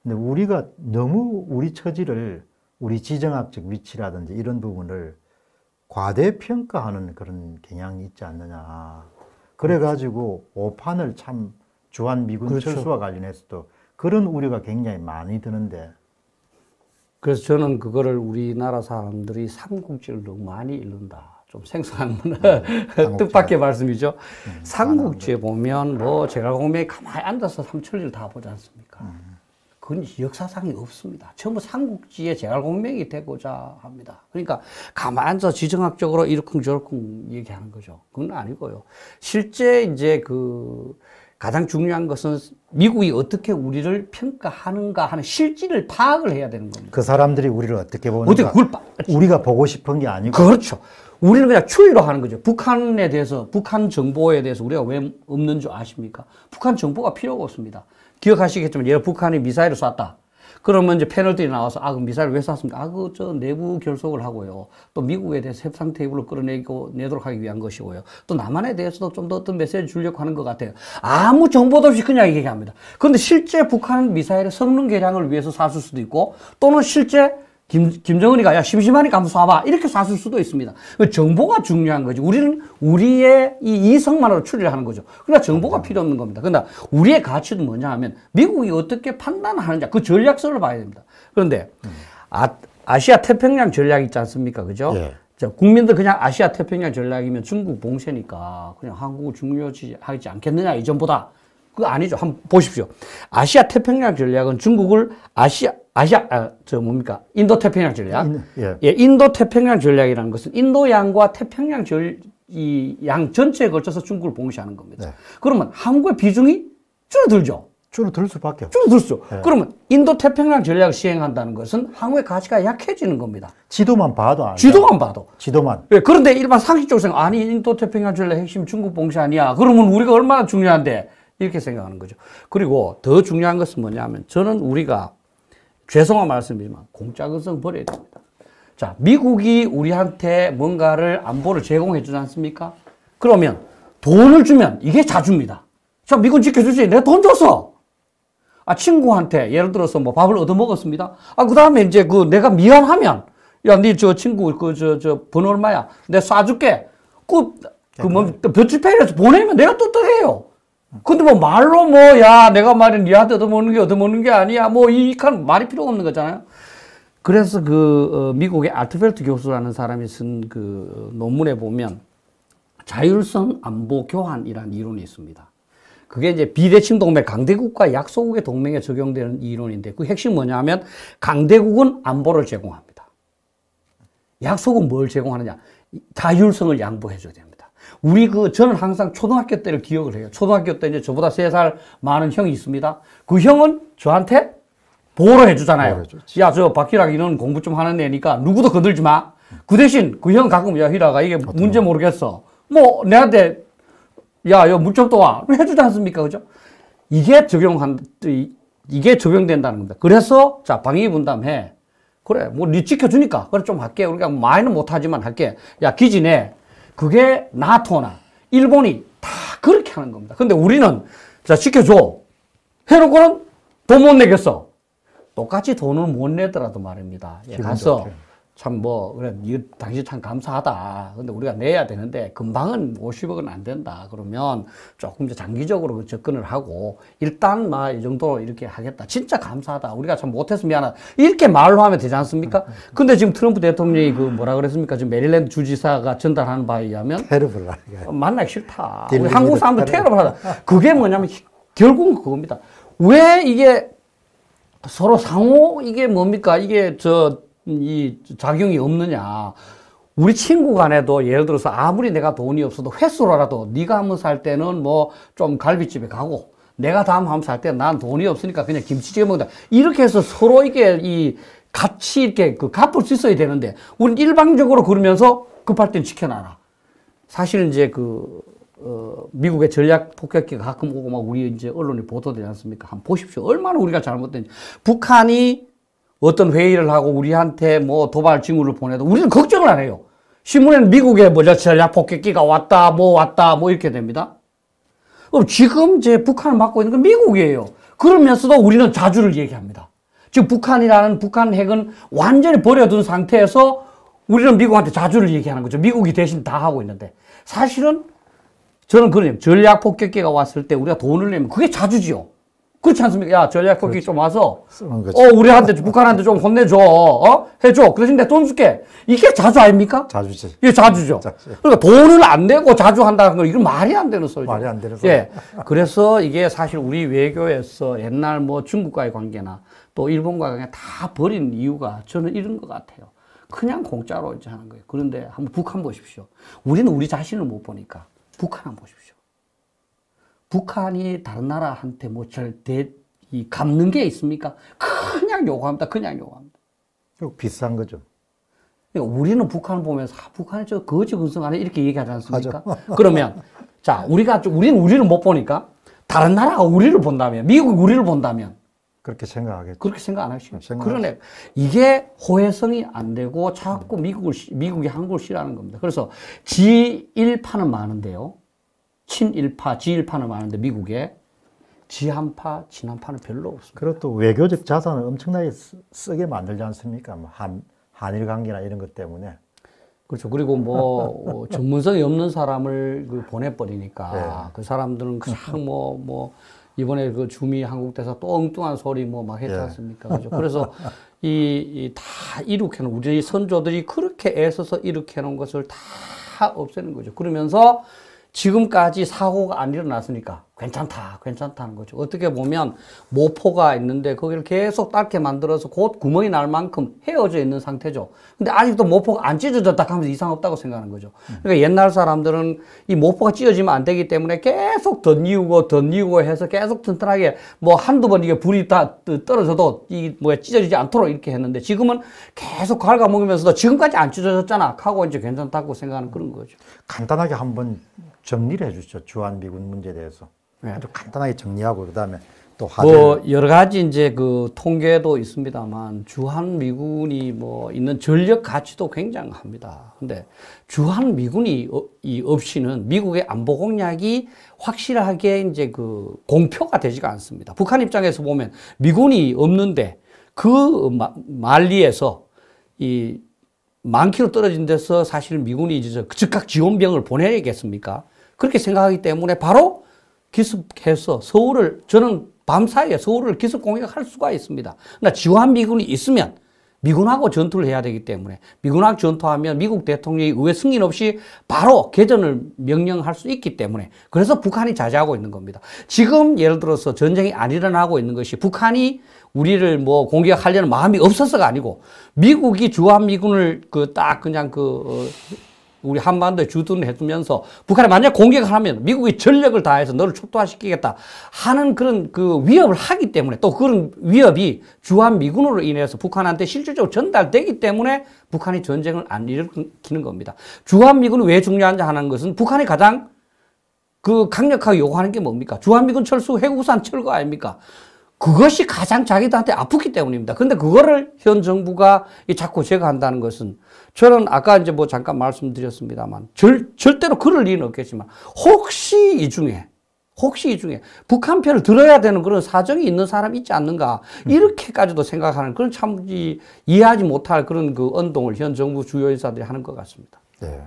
[SPEAKER 1] 근데 우리가 너무 우리 처지를 우리 지정학적 위치라든지 이런 부분을 과대평가하는 그런 경향이 있지 않느냐. 그래가지고 오판을 참 주한 미군 그렇죠. 철수와 관련해서도 그런 우려가 굉장히 많이 드는데. 그래서 저는
[SPEAKER 2] 그거를 우리나라 사람들이 삼국지를 너무 많이 읽는다. 좀 생소한 문 음, 네. 뜻밖의 말씀이죠. 음, 삼국지에 보면 뭐 제갈공명이 가만히 앉아서 삼천리를 다 보지 않습니까? 음. 그건 역사상이 없습니다. 전부 삼국지의 제갈공명이 되고자 합니다. 그러니까 가만 앉아 지정학적으로 이렇쿵저렇쿵 얘기하는 거죠. 그건 아니고요. 실제 이제 그 가장 중요한 것은 미국이 어떻게 우리를 평가하는가 하는 실질을 파악을 해야 되는 겁니다.
[SPEAKER 1] 그 사람들이 우리를
[SPEAKER 2] 어떻게 보는가. 어떻게 그걸 파... 우리가 보고 싶은 게 아니고. 그렇죠. 우리는 그냥 추위로 하는 거죠. 북한에 대해서, 북한 정보에 대해서 우리가 왜 없는 줄 아십니까? 북한 정보가 필요가 없습니다. 기억하시겠지만, 예를 북한이 미사일을 쐈다. 그러면 이제 패널들이 나와서, 아, 그 미사일 을왜 쐈습니까? 아, 그, 저, 내부 결속을 하고요. 또 미국에 대해서 협상 테이블을 끌어내고, 내도록 하기 위한 것이고요. 또 남한에 대해서도 좀 더 어떤 메시지 주려고 하는 것 같아요. 아무 정보도 없이 그냥 얘기합니다. 그런데 실제 북한 미사일의 성능 개량을 위해서 쐈을 수도 있고, 또는 실제 김, 김정은이가 야 심심하니까 한번 쏴봐 이렇게 쐈을 수도 있습니다. 그 정보가 중요한 거죠 우리는 우리의 이 이성만으로 추리를 하는 거죠. 그러나 정보가 음. 필요 없는 겁니다. 그러나 우리의 가치는 뭐냐 하면 미국이 어떻게 판단하느냐 그 전략서를 봐야 됩니다. 그런데 음. 아, 시아 태평양 전략 있지 않습니까, 그죠? 예. 국민들 그냥 아시아 태평양 전략이면 중국 봉쇄니까 그냥 한국을 중요하지 않겠느냐 이전보다 그거 아니죠. 한번 보십시오. 아시아 태평양 전략은 중국을 아시아 아시아, 아, 저 뭡니까? 인도 태평양 전략. 인, 예. 예, 인도 태평양 전략이라는 것은 인도양과 태평양 절, 이양 전체에 걸쳐서 중국을 봉쇄하는 겁니다. 네. 그러면 한국의 비중이 줄어들죠. 줄어들 수밖에 없죠. 줄어들 수. 네. 그러면 인도 태평양 전략을 시행한다는 것은 한국의 가치가 약해지는 겁니다. 지도만 봐도 알죠. 지도만 봐도. 지도만. 예, 그런데 일반 상식적으로 생각, 아니, 인도 태평양 전략 핵심 중국 봉쇄 아니야. 그러면 우리가 얼마나 중요한데. 이렇게 생각하는 거죠. 그리고 더 중요한 것은 뭐냐면 저는 우리가 죄송한 말씀이지만 공짜 근성 버려야 됩니다. 자, 미국이 우리한테 뭔가를 안보를 제공해 주지 않습니까? 그러면 돈을 주면 이게 자주입니다. 자, 미군 지켜주지. 내가 돈 줬어. 아, 친구한테 예를 들어서 뭐 밥을 얻어먹었습니다. 아, 그 다음에 이제 그 내가 미안하면 야, 네 저 친구 그저저 번호 얼마야? 내가 쏴줄게. 그, 그 뭐, 벼칠페에서 그 보내면 내가 떳떳해요. 근데 뭐 말로 뭐, 야, 내가 말해, 니한테 얻어먹는 게 얻어먹는 게 아니야. 뭐, 이익 말이 필요 없는 거잖아요. 그래서 그, 어, 미국의 아트벨트 교수라는 사람이 쓴그 어, 논문에 보면 자율성 안보 교환이라는 이론이 있습니다. 그게 이제 비대칭 동맹, 강대국과 약소국의 동맹에 적용되는 이론인데 그 핵심 뭐냐면 강대국은 안보를 제공합니다. 약속은 뭘 제공하느냐? 자율성을 양보해줘야 됩니다. 우리 그 저는 항상 초등학교 때를 기억을 해요. 초등학교 때 이제 저보다 세 살 많은 형이 있습니다. 그 형은 저한테 보호를 해주잖아요. 야저 박희락 이는 공부 좀 하는 애니까 누구도 건들지 마. 그 대신 그 형 가끔 야 희락아 이게 문제 모르겠어. 뭐 내한테 야여 물좀 또 와. 해주지 않습니까 그죠? 이게 적용한 이게 적용된다는 겁니다. 그래서 자 방위 분담해. 그래 뭐니 지켜주니까 그래 좀 할게. 우리가 많이는 못하지만 할게. 야 기진해. 그게 나토나 일본이 다 그렇게 하는 겁니다. 근데 우리는 자 지켜줘. 해놓고는 돈 못 내겠어. 똑같이 돈을 못 내더라도 말입니다. 예, 가서 좋대 참 뭐, 그래, 당신 참 감사하다. 근데 우리가 내야 되는데, 금방은 50억은 안 된다. 그러면 조금 더 장기적으로 접근을 하고, 일단 막이 정도로 이렇게 하겠다. 진짜 감사하다. 우리가 참 못해서 미안하다. 이렇게 말로 하면 되지 않습니까? 음, 음. 근데 지금 트럼프 대통령이 그 뭐라 그랬습니까? 지금 메릴랜드 주지사가 전달하는 바에 의하면. 테러블라. 만나기 싫다. 우리 한국 사람들 테러블하다. 그게 뭐냐면 결국은 그겁니다. 왜 이게 서로 상호 이게 뭡니까? 이게 저이 작용이 없느냐. 우리 친구 간에도 예를 들어서 아무리 내가 돈이 없어도 횟수로라도 네가 한번 살 때는 뭐 좀 갈비집에 가고 내가 다음 한번 살때 난 돈이 없으니까 그냥 김치찌개 먹는다. 이렇게 해서 서로 이게 이 같이 이렇게 그 갚을 수 있어야 되는데 우린 일방적으로 그러면서 급할 땐 지켜놔라. 사실은 이제 그 어, 미국의 전략 폭격기가 가끔 오고 막 우리 이제 언론이 보도되지 않습니까? 한번 보십시오. 얼마나 우리가 잘못된지. 북한이 어떤 회의를 하고 우리한테 뭐 도발 징후를 보내도 우리는 걱정을 안 해요. 신문에는 미국에 뭐저 전략폭격기가 왔다, 뭐 왔다, 뭐 이렇게 됩니다. 그럼 지금 제 북한을 막고 있는 건 미국이에요. 그러면서도 우리는 자주를 얘기합니다. 지금 북한이라는 북한 핵은 완전히 버려둔 상태에서 우리는 미국한테 자주를 얘기하는 거죠. 미국이 대신 다 하고 있는데. 사실은 저는 그런 전략 폭격기가 왔을 때 우리가 돈을 내면 그게 자주지요. 그렇지 않습니까? 야, 전략국이 좀 와서, 어, 우리한테, 북한한테 좀 혼내줘, 어? 해줘. 그 대신 내돈 줄게. 이게 자주 아닙니까? 자주지. 예, 자주죠. 자주. 그러니까 돈을 안 내고 자주 한다는 건 이건 말이 안 되는 소리죠. 말이 안 되는 소리. 예. 그래서 이게 사실 우리 외교에서 옛날 뭐 중국과의 관계나 또 일본과의 관계 다 버린 이유가 저는 이런 것 같아요. 그냥 공짜로 이제 하는 거예요. 그런데 한번 북한 보십시오. 우리는 우리 자신을 못 보니까 북한 한 번 보십시오. 북한이 다른 나라한테 뭐 절대 이 갚는 게 있습니까? 그냥 요구합니다. 그냥 요구합니다. 비싼 거죠. 예, 우리는 북한을 보면서 아, 북한이 저 거지 근성하네 이렇게 얘기하지 않습니까? 그러면 자 우리가 좀, 우리는 우리를 못 보니까 다른 나라가 우리를 본다면 미국 우리를 본다면 그렇게 생각하겠죠. 그렇게 생각 안 하시죠. 생각 그러네. 이게 호혜성이 안 되고 자꾸 미국을 미국이 한국을 싫어하는 겁니다. 그래서 G1파는 많은데요. 친일파, 지일파는 많은데 미국에 지한파,
[SPEAKER 1] 친한파는 별로 없습니다. 그리고 또 외교적 자산을 엄청나게 쓰, 게 만들지 않습니까? 뭐 한,
[SPEAKER 2] 한일 관계나 이런 것 때문에. 그렇죠. 그리고 뭐 어, 전문성이 없는 사람을 그 보내버리니까 네. 그 사람들은 그냥 뭐, 뭐 이번에 그 주미 한국 대사 또 엉뚱한 소리 뭐 막 했지 예. 않습니까? 네. 그죠. 그래서 이, 이 다 이룩해 놓은 우리 선조들이 그렇게 애써서 이룩해 놓은 것을 다 없애는 거죠. 그러면서 지금까지 사고가 안 일어났으니까 괜찮다, 괜찮다는 거죠. 어떻게 보면 모포가 있는데 거기를 계속 닦게 만들어서 곧 구멍이 날 만큼 헤어져 있는 상태죠. 근데 아직도 모포가 안 찢어졌다 하면서 이상 없다고 생각하는 거죠. 그러니까 옛날 사람들은 이 모포가 찢어지면 안 되기 때문에 계속 덧니우고 덧니우고 해서 계속 튼튼하게 뭐 한두 번 이게 불이 다 떨어져도 이 뭐야 찢어지지 않도록 이렇게 했는데 지금은 계속 갉아먹으면서도 지금까지 안 찢어졌잖아 하고 이제 괜찮다고 생각하는 그런 거죠. 간단하게 한번
[SPEAKER 1] 정리를 해주시죠. 주한미군 문제에 대해서. 예, 아주 간단하게 정리하고 그다음에 또 화재 뭐
[SPEAKER 2] 여러 가지 이제 그 통계도 있습니다만 주한 미군이 뭐 있는 전력 가치도 굉장합니다. 근데 주한 미군이 어, 이 없이는 미국의 안보 공약이 확실하게 이제 그 공표가 되지가 않습니다. 북한 입장에서 보면 미군이 없는데 그 마, 말리에서 이 만키로 떨어진 데서 사실 미군이 이제 즉각 지원병을 보내야겠습니까? 그렇게 생각하기 때문에 바로 기습해서 서울을 저는 밤사이에 서울을 기습 공격할 수가 있습니다. 그러나 그러니까 지원 미군이 있으면 미군하고 전투를 해야 되기 때문에 미군하고 전투하면 미국 대통령이 의회 승인 없이 바로 개전을 명령할 수 있기 때문에 그래서 북한이 자제하고 있는 겁니다. 지금 예를 들어서 전쟁이 안 일어나고 있는 것이 북한이 우리를 뭐 공격하려는 마음이 없어서가 아니고 미국이 주한미군을 그 딱 그냥 그 어, 우리 한반도에 주둔 해두면서 북한이 만약 공격을 하면 미국이 전력을 다해서 너를 촉도화시키겠다 하는 그런 그 위협을 하기 때문에 또 그런 위협이 주한 미군으로 인해서 북한한테 실질적으로 전달되기 때문에 북한이 전쟁을 안 일으키는 겁니다. 주한 미군이 왜 중요한지 하는 것은 북한이 가장 그 강력하게 요구하는 게 뭡니까? 주한미군 철수, 해국산 철거 아닙니까? 그것이 가장 자기들한테 아프기 때문입니다. 근데 그거를 현 정부가 자꾸 제거한다는 것은 저는 아까 이제 뭐 잠깐 말씀드렸습니다만 절, 절대로 그럴 리는 없겠지만 혹시 이 중에 혹시 이 중에 북한 편을 들어야 되는 그런 사정이 있는 사람 있지 않는가 이렇게까지도 생각하는 그런 참 이, 이해하지 못할 그런 그 언동을 현 정부 주요 인사들이 하는 것 같습니다. 네.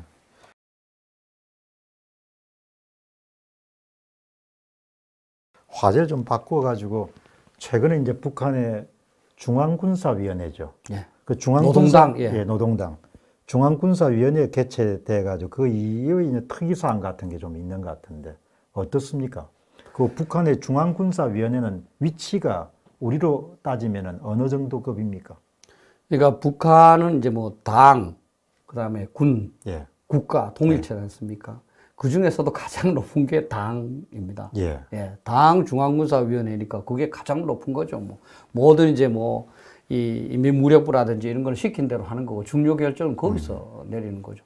[SPEAKER 1] 화제를 좀 바꿔가지고 최근에 이제 북한의 중앙군사위원회죠. 예. 그 중앙군사 노동당, 예. 예, 노동당 중앙군사위원회 개최돼가지고 그 이후에 이제 특이사항 같은 게 좀 있는 것 같은데 어떻습니까? 그 북한의 중앙군사위원회는 위치가 우리로 따지면은 어느 정도 급입니까? 그러니까 북한은
[SPEAKER 2] 이제 뭐 당, 그 다음에 군, 예. 국가 통일체지 않습니까? 예. 그 중에서도 가장 높은 게 당입니다. 예. 예. 당 중앙군사위원회니까 그게 가장 높은 거죠. 뭐 모든 이제 뭐이 인비 무력부라든지 이런 걸 시킨 대로 하는 거고 중요 결정은 거기서 음. 내리는 거죠.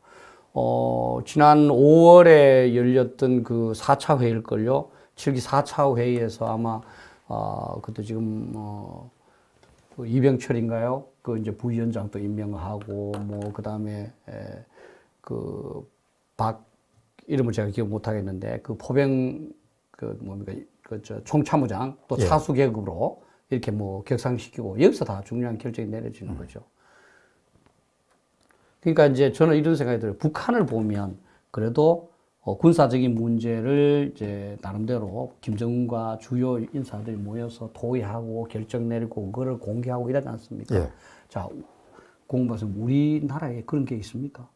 [SPEAKER 2] 어, 지난 5월에 열렸던 그 4차 회의일걸요. 7기 4차 회의에서 아마 어, 그때 지금 어, 그 이병철인가요? 그 이제 부위원장 도 임명하고 뭐 그다음에 에, 그박 이름을 제가 기억 못 하겠는데 그 포병 그 뭡니까? 그저 총참모장 또 예. 차수 계급으로 이렇게 뭐 격상시키고 여기서 다 중요한 결정이 내려지는 음. 거죠. 그러니까 이제 저는 이런 생각이 들어요. 북한을 보면 그래도 어 군사적인 문제를 이제 나름대로 김정은과 주요 인사들이 모여서 토의하고 결정 내리고 그거를 공개하고 이러지 않습니까? 예. 자, 공부해서 우리나라에 그런 게 있습니까?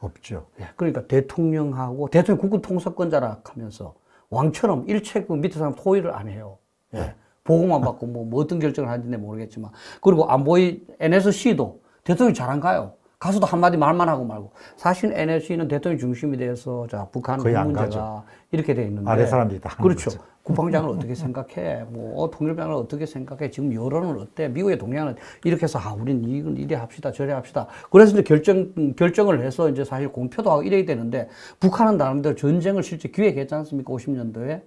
[SPEAKER 2] 없죠. 예, 그러니까 대통령하고 대통령 국군 통수권자라 하면서 왕처럼 일체 그 밑에 사람 토의를 안 해요. 예. 보고만 받고 뭐, 뭐 어떤 결정을 하는지 모르겠지만 그리고 안보이 아, 뭐 NSC도 대통령이 잘 안 가요. 가서도 한마디 말만 하고 말고 사실 NSC는 대통령 중심이 돼서 자 북한 문제가 이렇게 돼 있는데 아래 사람들이 다 그렇죠 거죠. 국방장을 어떻게 생각해 뭐 통일부장을 어떻게 생각해 지금 여론은 어때 미국의 동향은 이렇게 해서 아우리는 이건 이래 합시다 저래 합시다 그래서 이제 결정 결정을 해서 이제 사실 공표도 하고 이래야 되는데 북한은 나름대로 전쟁을 실제 기획했지 않습니까 50년도에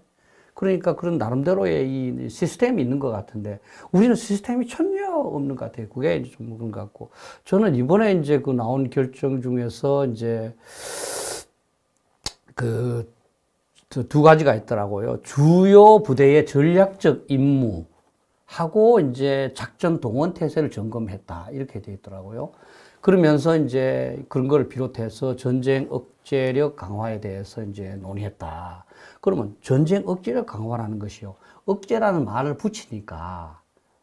[SPEAKER 2] 그러니까 그런 나름대로의 이 시스템이 있는 것 같은데 우리는 시스템이 전혀 없는 것 같아요. 그게 이제 좀 그런 것 같고 저는 이번에 이제 그 나온 결정 중에서 이제 그 두 가지가 있더라고요. 주요 부대의 전략적 임무 하고 이제 작전 동원 태세를 점검했다 이렇게 되어 있더라고요. 그러면서 이제 그런 거를 비롯해서 전쟁 억제력 강화에 대해서 이제 논의했다. 그러면 전쟁 억제를 강화하는 것이요. 억제라는 말을 붙이니까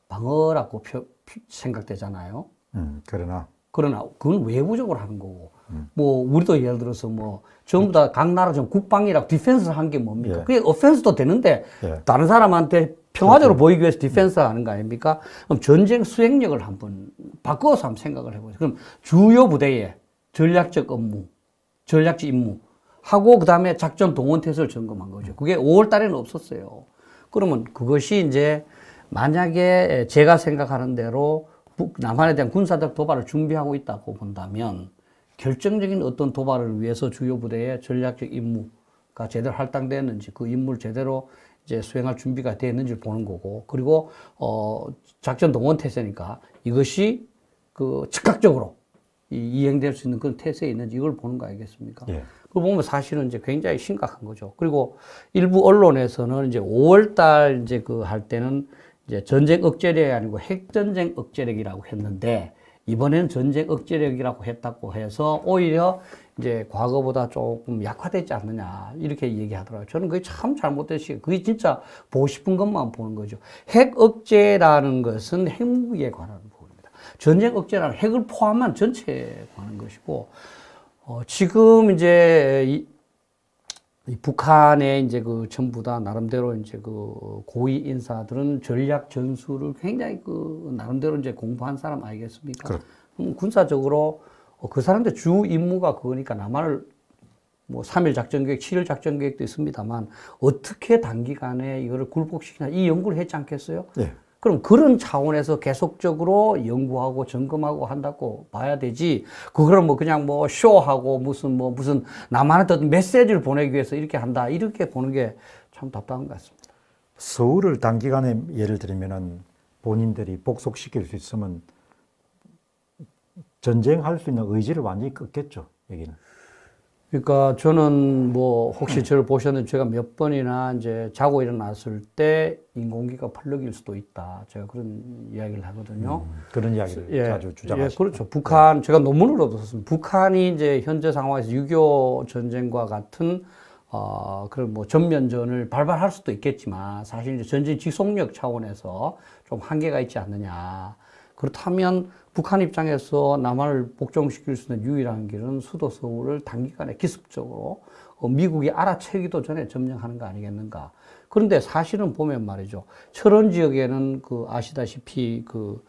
[SPEAKER 2] 방어라고 표, 생각되잖아요. 음, 그러나. 그러나 그건 외부적으로 하는 거고. 음. 뭐 우리도 예를 들어서 뭐 전부 다 각 나라 좀 국방이라고 디펜스 를한 게 뭡니까? 예. 그게 어펜스도 되는데 예. 다른 사람한테 평화적으로 그렇죠. 보이기 위해서 디펜스 하는 거 아닙니까? 그럼 전쟁 수행력을 한번 바꿔서 한번 생각을 해보세요 그럼 주요 부대의 전략적 업무, 전략적 임무 하고 그 다음에 작전 동원 태세를 점검한 거죠. 그게 5월 달에는 없었어요. 그러면 그것이 이제 만약에 제가 생각하는 대로 남한에 대한 군사적 도발을 준비하고 있다고 본다면 결정적인 어떤 도발을 위해서 주요 부대의 전략적 임무가 제대로 할당되었는지 그 임무를 제대로 이제 수행할 준비가 되었는지를 보는 거고 그리고 어 작전 동원 태세니까 이것이 그 즉각적으로 이행될 수 있는 그런 태세에 있는지 이걸 보는 거 아니겠습니까? 예. 그 보면 사실은 이제 굉장히 심각한 거죠. 그리고 일부 언론에서는 이제 5월달 이제 그 할 때는 이제 전쟁 억제력이 아니고 핵전쟁 억제력이라고 했는데 이번엔 전쟁 억제력이라고 했다고 해서 오히려 이제 과거보다 조금 약화되지 않느냐 이렇게 얘기하더라고요. 저는 그게 참 잘못된 시각. 그게 진짜 보고 싶은 것만 보는 거죠. 핵 억제라는 것은 핵무기에 관한 부분입니다. 전쟁 억제라는 핵을 포함한 전체에 관한 것이고 어, 지금 이제 이, 이 북한의 이제 그 전부 다 나름대로 이제 그 고위 인사들은 전략 전술을 굉장히 그 나름대로 이제 공부한 사람 아니겠습니까? 그럼. 음, 군사적으로 어, 그 사람들 주 임무가 그거니까 남한을 뭐 3일 작전 계획, 7일 작전 계획도 있습니다만 어떻게 단기간에 이거를 굴복시키냐 이 연구를 했지 않겠어요? 네. 그럼 그런 차원에서 계속적으로 연구하고 점검하고 한다고 봐야 되지. 그거는 뭐 그냥 뭐 쇼하고 무슨 뭐 무슨 남한테 메시지를 보내기 위해서 이렇게 한다. 이렇게 보는 게 참 답답한 것 같습니다.
[SPEAKER 1] 서울을 단기간에 예를 들면은 본인들이 복속시킬 수 있으면
[SPEAKER 2] 전쟁할 수 있는 의지를 완전히 끊겠죠. 여기는. 그러니까 저는 뭐 혹시 음. 저를 보셨는데 제가 몇 번이나 이제 자고 일어났을 때 인공기가 펄럭일 수도 있다. 제가 그런 이야기를 하거든요. 음, 그런 이야기를 예, 자주 주장하시죠. 예, 그렇죠. 북한 제가 논문으로도 썼습니다. 북한이 이제 현재 상황에서 6.25 전쟁과 같은 어, 그런 뭐 전면전을 발발할 수도 있겠지만 사실 이제 전쟁 지속력 차원에서 좀 한계가 있지 않느냐. 그렇다면 북한 입장에서 남한을 복종시킬 수 있는 유일한 길은 수도 서울을 단기간에 기습적으로 어, 미국이 알아채기도 전에 점령하는 거 아니겠는가. 그런데 사실은 보면 말이죠. 철원 지역에는 그 아시다시피 그,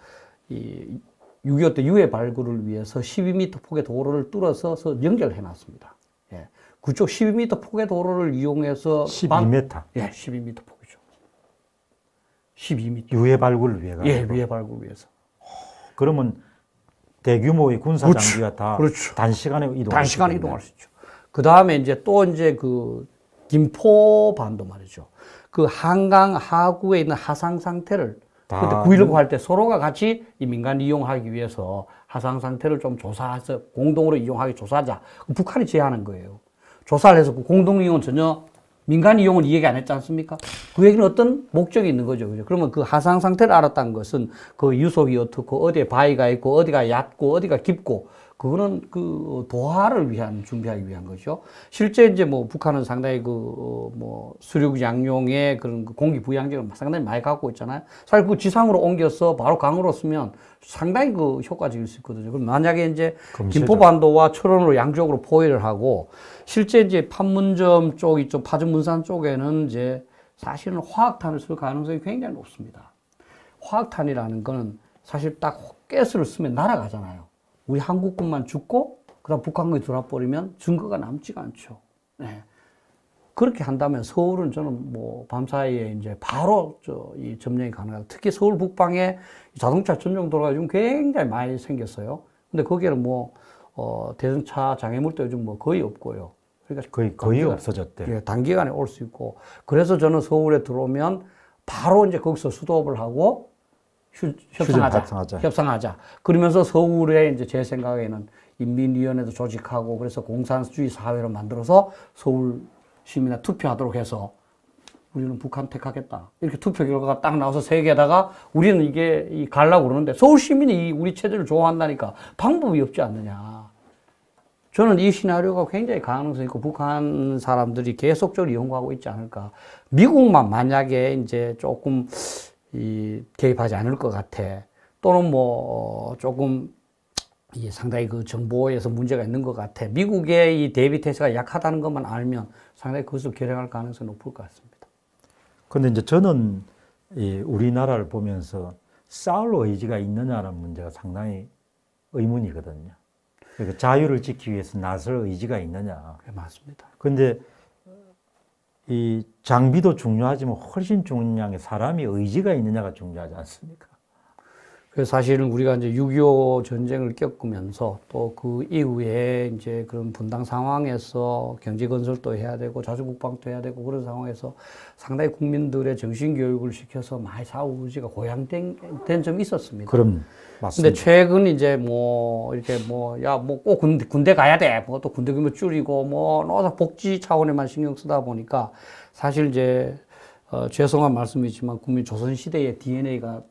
[SPEAKER 2] 이, 6.25 때 유해 발굴을 위해서 12m 폭의 도로를 뚫어서 연결해 놨습니다. 예. 그쪽 12m 폭의 도로를 이용해서. 12m? 반, 예, 12m 폭이죠. 12m.
[SPEAKER 1] 유해 발굴을 위해 가 예,
[SPEAKER 2] 유해 발굴을 위해서.
[SPEAKER 1] 그러면 대규모의
[SPEAKER 2] 군사 장비가 그렇죠. 다 그렇죠.
[SPEAKER 1] 단시간에 이동 단시간에 이동할
[SPEAKER 2] 수 있죠. 그 다음에 이제 또 이제 그 김포반도 말이죠. 그 한강 하구에 있는 하상 상태를 그때 9.19 할 때 서로가 같이 이 민간 이용하기 위해서 하상 상태를 좀 조사해서 공동으로 이용하기 조사하자. 그 북한이 제안한 거예요. 조사를 해서 그 공동 이용은 전혀 민간 이용은 이 얘기 안 했지 않습니까? 그 얘기는 어떤 목적이 있는 거죠. 그죠? 그러면 그 하상 상태를 알았다는 것은 그 유속이 어떻고 어디에 바위가 있고 어디가 얕고 어디가 깊고 그거는 그 도하를 위한 준비하기 위한 거죠. 실제 이제 뭐 북한은 상당히 그뭐 어, 수륙 양용의 그런 그 공기 부양제을 상당히 많이 갖고 있잖아요. 사실 그 지상으로 옮겨서 바로 강으로 쓰면 상당히 그 효과적일 수 있거든요. 그럼 만약에 이제 김포반도와 철원으로 양쪽으로 포위를 하고 실제 이제 판문점 쪽 이쪽 파주문산 쪽에는 이제 사실은 화학탄을 쓸 가능성이 굉장히 높습니다. 화학탄이라는 거는 사실 딱 가스를 쓰면 날아가잖아요. 우리 한국군만 죽고 그다음 북한군이 들어 버리면 증거가 남지가 않죠. 네. 그렇게 한다면 서울은 저는 뭐 밤사이에 이제 바로 저이 점령이 가능하다. 특히 서울 북방에 자동차 전용 도로가 지금 굉장히 많이 생겼어요. 근데 거기는뭐 어, 대전차 장애물도 요즘 뭐 거의 없고요. 그러니까 거의, 단기간, 없어졌대. 예, 단기간에 올 수 있고. 그래서 저는 서울에 들어오면 바로 이제 거기서 수도업을 하고 휴, 협상하자, 협상하자. 협상하자. 그러면서 서울에 이제 제 생각에는 인민위원회도 조직하고 그래서 공산주의 사회로 만들어서 서울 시민에 투표하도록 해서 우리는 북한 택하겠다. 이렇게 투표 결과가 딱 나와서 세계에다가 우리는 이게 이 갈라고 그러는데 서울 시민이 우리 체제를 좋아한다니까 방법이 없지 않느냐. 저는 이 시나리오가 굉장히 가능성이 있고 북한 사람들이 계속적으로 연구하고 있지 않을까. 미국만 만약에 이제 조금 이 개입하지 않을 것 같아. 또는 뭐 어, 조금 이 상당히 그 정보에서 문제가 있는 것 같아. 미국의 이 대비 태세가 약하다는 것만 알면 상당히 그것을 결행할 가능성이 높을 것 같습니다.
[SPEAKER 1] 근데 이제 저는 우리나라를 보면서 싸울 의지가 있느냐라는 문제가 상당히 의문이거든요. 그러니까 자유를 지키기 위해서 나설 의지가 있느냐. 네, 맞습니다. 근데 이 장비도 중요하지만 훨씬 중요한 게 사람이 의지가 있느냐가 중요하지 않습니까?
[SPEAKER 2] 그 사실은 우리가 이제 6.25 전쟁을 겪으면서 또 그 이후에 이제 그런 분당 상황에서 경제 건설도 해야 되고 자주국방도 해야 되고 그런 상황에서 상당히 국민들의 정신 교육을 시켜서 많이 사후지가 고양된 점이 있었습니다. 그럼 맞습니다. 근데 최근 이제 뭐 이렇게 뭐 야 뭐 꼭 군대, 군대 가야 돼. 뭐 또 군대 규모 줄이고 뭐 노사 복지 차원에만 신경 쓰다 보니까 사실 이제 어, 죄송한 말씀이지만 국민 조선 시대의 DNA가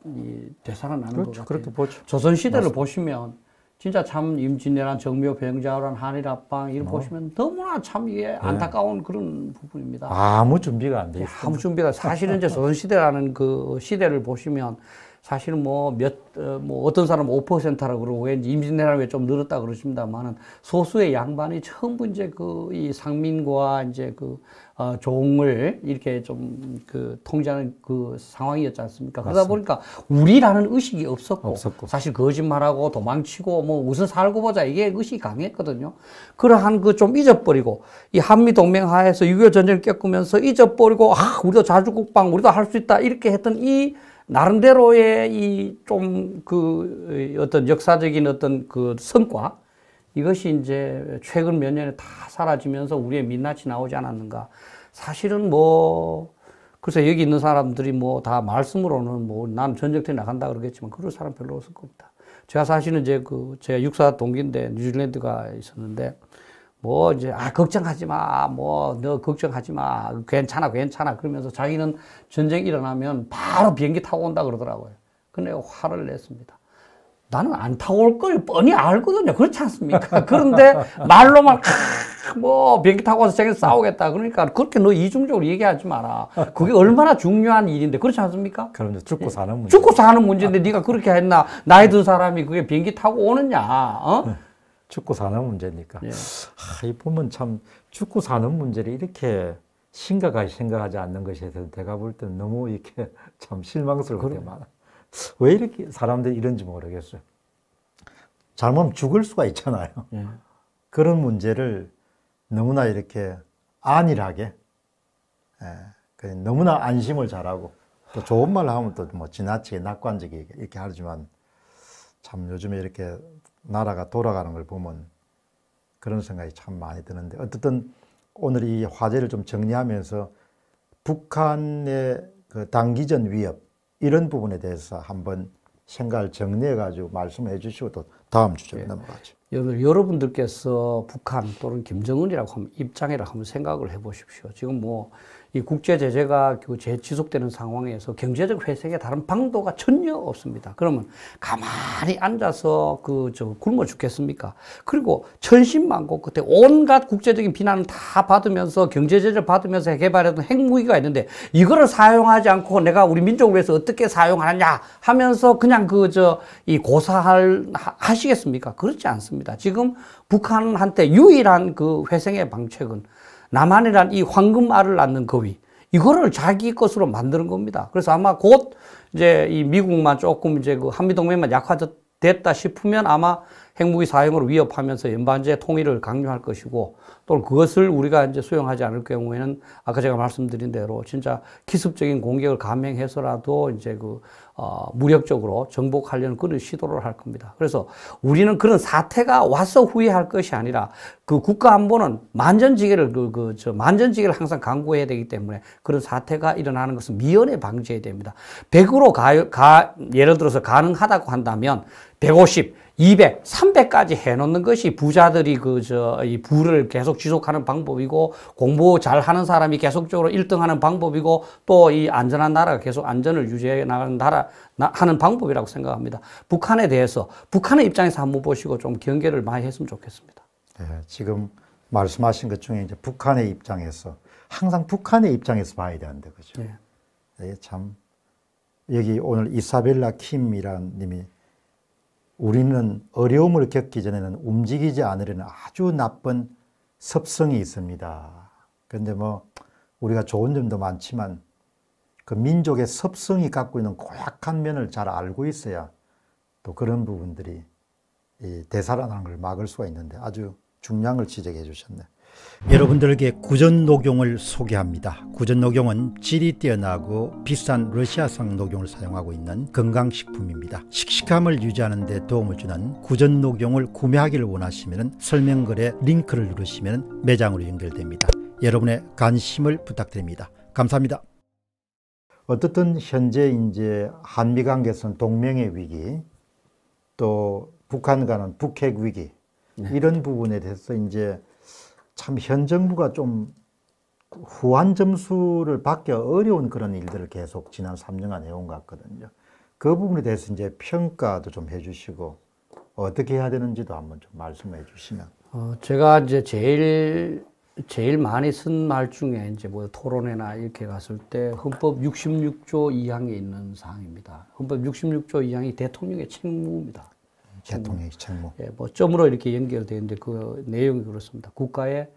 [SPEAKER 2] 되살아나는 그렇죠, 것 같아요. 그렇게 보죠. 조선 시대를 보시면 진짜 참 임진왜란, 정묘, 병자호란, 한일합방 이런 어. 보시면 너무나 참 이게 네. 안타까운 그런 부분입니다. 아무 준비가 안 돼. 예, 아무 준비가 사실은 이제 조선 시대라는 그 시대를 보시면 사실은 뭐 몇, 어, 뭐 어떤 사람 5%라고 그러고 임진왜란에 좀 늘었다 그러십니다만은 소수의 양반이 전부 이제 그 이 상민과 이제 그 어, 종을 이렇게 좀 그 통제하는 그 상황이었지 않습니까? 그러다 맞습다 보니까 우리라는 의식이 없었고, 없었고, 사실 거짓말하고 도망치고 뭐 우선 살고 보자 이게 의식이 강했거든요. 그러한 그 좀 잊어버리고 이 한미 동맹 하에서 6.25 전쟁을 겪으면서 잊어버리고 아 우리도 자주국방 우리도 할 수 있다 이렇게 했던 이 나름대로의 이 좀 그 어떤 역사적인 어떤 그 성과 이것이 이제 최근 몇 년에 다 사라지면서 우리의 민낯이 나오지 않았는가. 사실은 뭐 글쎄 여기 있는 사람들이 뭐 다 말씀으로는 뭐난 전쟁터에 나간다 그러겠지만 그럴 사람 별로 없을 겁니다. 제가 사실은 이제 그 제가 육사 동기인데 뉴질랜드가 있었는데 뭐 이제 아 걱정하지 마. 뭐 너 걱정하지 마. 괜찮아. 괜찮아. 그러면서 자기는 전쟁 일어나면 바로 비행기 타고 온다 그러더라고요. 근데 화를 냈습니다. 나는 안 타고 올 걸 뻔히 알거든요. 그렇지 않습니까? 그런데 말로만 뭐 비행기 타고 와서 쟤네 싸우겠다. 그러니까 그렇게 너 이중적으로 얘기하지 마라. 그게 얼마나 중요한 일인데 그렇지 않습니까? 그럼 죽고 사는 문제. 죽고 사는 문제인데 네가 그렇게 했나? 나이 든 사람이 그게 비행기 타고 오느냐? 어? 네.
[SPEAKER 1] 죽고 사는 문제니까. 예. 아, 이 보면 참 죽고 사는 문제를 이렇게 심각하게 생각하지 않는 것에 대해서 내가 볼 때는 너무 이렇게 참실망스럽게 그래. 때마왜 이렇게 사람들이 이런지 모르겠어요. 잘못하면 죽을 수가 있잖아요. 예. 그런 문제를 너무나 이렇게 안일하게, 예, 그 너무나 안심을 잘하고, 또 좋은 말 하면 또 뭐 지나치게 낙관적이게 이렇게 하지만 참 요즘에 이렇게 나라가 돌아가는 걸 보면 그런 생각이 참 많이 드는데 어쨌든 오늘 이 화제를 좀 정리하면서 북한의 그 단기전 위협 이런 부분에 대해서 한번 생각을 정리해 가지고 말씀해 주시고 또 다음 주제로 네. 넘어가죠.
[SPEAKER 2] 여러분들께서 북한 또는 김정은이라고 하면 입장이라고 한번 생각을 해 보십시오. 지금 뭐이 국제 제재가 재지속되는 상황에서 경제적 회색에 다른 방도가 전혀 없습니다. 그러면 가만히 앉아서 그저 굶어 죽겠습니까? 그리고 천신만고 끝에 온갖 국제적인 비난을 다 받으면서 경제 제재 를 받으면서 개발했던 핵무기가 있는데 이거를 사용하지 않고 내가 우리 민족을 위해서 어떻게 사용하느냐 하면서 그냥 그 저 이 고사할 하시겠습니까? 그렇지 않습니다. 지금 북한한테 유일한 그 회생의 방책은 남한이란 이 황금알을 낳는 거위 이거를 자기 것으로 만드는 겁니다. 그래서 아마 곧 이제 이 미국만 조금 이제 그 한미동맹만 약화됐다 싶으면 아마 핵무기 사용을 위협하면서 연방제 통일을 강요할 것이고 또 그것을 우리가 이제 수용하지 않을 경우에는 아까 제가 말씀드린 대로 진짜 기습적인 공격을 감행해서라도 이제 그 어, 무력적으로 정복하려는 그런 시도를 할 겁니다. 그래서 우리는 그런 사태가 와서 후회할 것이 아니라 그 국가안보는 만전지계를 그, 그, 저 만전지계를 항상 강구해야 되기 때문에 그런 사태가 일어나는 것은 미연에 방지해야 됩니다. 100으로 가, 가 예를 들어서 가능하다고 한다면 150, 200, 300까지 해놓는 것이 부자들이 그, 저, 이 부를 계속 지속하는 방법이고, 공부 잘 하는 사람이 계속적으로 1등 하는 방법이고, 또 이 안전한 나라가 계속 안전을 유지해 나가는 나라, 나, 하는 방법이라고 생각합니다. 북한에 대해서, 북한의 입장에서 한번 보시고 좀 경계를 많이 했으면 좋겠습니다.
[SPEAKER 1] 네, 지금 말씀하신 것 중에 이제 북한의 입장에서, 항상 북한의 입장에서 봐야 되는데, 그죠? 네. 네, 참, 여기 오늘 이사벨라 킴이라는 님이 우리는 어려움을 겪기 전에는 움직이지 않으려는 아주 나쁜 습성이 있습니다. 그런데 뭐 우리가 좋은 점도 많지만 그 민족의 섭성이 갖고 있는 고약한 면을 잘 알고 있어야 또 그런 부분들이 되살아나는 걸 막을 수가 있는데 아주 중요한 걸 지적해 주셨네. 여러분들에게 구전 녹용을 소개합니다. 구전 녹용은 질이 뛰어나고 비싼 러시아산 녹용을 사용하고 있는 건강식품입니다. 식식함을 유지하는 데 도움을 주는 구전 녹용을 구매하기를 원하시면 설명글에 링크를 누르시면 매장으로 연결됩니다. 여러분의 관심을 부탁드립니다. 감사합니다. 어떻든 현재 이제 한미 관계선 동맹의 위기 또 북한과는 북핵 위기 네. 이런 부분에 대해서 이제 참현 정부가 좀 후한 점수를 받기 어려운 그런 일들을 계속 지난 3년간 해온 것 같거든요. 그 부분에 대해서 이제 평가도 좀 해주시고 어떻게 해야 되는지도 한번 좀 말씀해 주시면.
[SPEAKER 2] 어, 제가 이제 제일 제일 많이 쓴 말 중에 이제 뭐 토론회나 이렇게 갔을 때 헌법 66조 2항에 있는 사항입니다. 헌법 66조 2항이 대통령의 책무입니다. 대통령의 책무. 예, 뭐 점으로 이렇게 연결되는데 그 내용이 그렇습니다. 국가의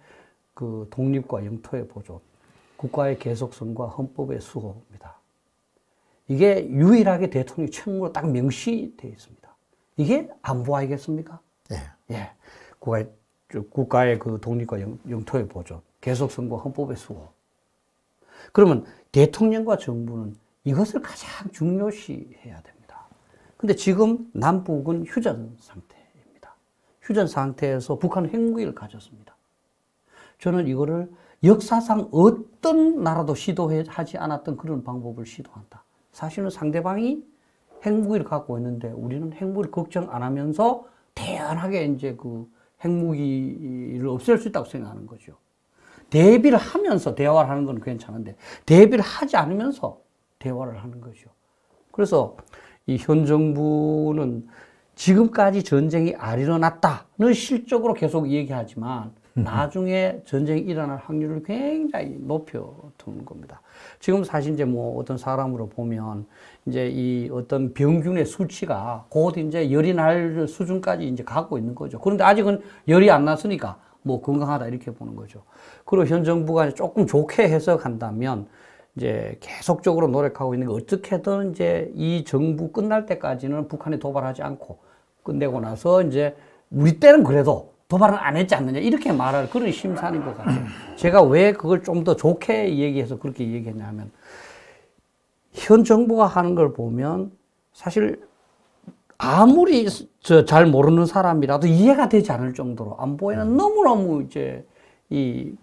[SPEAKER 2] 그 독립과 영토의 보존, 국가의 계속성과 헌법의 수호입니다. 이게 유일하게 대통령 책무로 딱 명시되어 있습니다. 이게 안보 아니겠습니까? 예. 네. 예. 국가의, 국가의 그 독립과 영, 토의 보존, 계속성과 헌법의 수호. 그러면 대통령과 정부는 이것을 가장 중요시해야 됩니다. 근데 지금 남북은 휴전 상태입니다. 휴전 상태에서 북한은 핵무기를 가졌습니다. 저는 이거를 역사상 어떤 나라도 시도하지 않았던 그런 방법을 시도한다. 사실은 상대방이 핵무기를 갖고 있는데 우리는 핵무기를 걱정 안 하면서 대연하게 이제 그 핵무기를 없앨 수 있다고 생각하는 거죠. 대비를 하면서 대화를 하는 건 괜찮은데 대비를 하지 않으면서 대화를 하는 거죠. 그래서 이현 정부는 지금까지 전쟁이 안 일어났다는 실적으로 계속 얘기하지만 음. 나중에 전쟁이 일어날 확률을 굉장히 높여두는 겁니다. 지금 사실 이제 뭐 어떤 사람으로 보면 이제 이 어떤 병균의 수치가 곧 이제 열이 날 수준까지 이제 가고 있는 거죠. 그런데 아직은 열이 안 났으니까 뭐 건강하다 이렇게 보는 거죠. 그리고 현 정부가 조금 좋게 해석한다면 이제 계속적으로 노력하고 있는 게 어떻게든 이제 이 정부 끝날 때까지는 북한이 도발하지 않고 끝내고 나서 이제 우리 때는 그래도 도발은 안 했지 않느냐 이렇게 말할 그런 심산인 것 같아요. 제가 왜 그걸 좀 더 좋게 얘기해서 그렇게 얘기했냐면 현 정부가 하는 걸 보면 사실 아무리 저 잘 모르는 사람이라도 이해가 되지 않을 정도로 안보이는 음. 너무너무 이제 이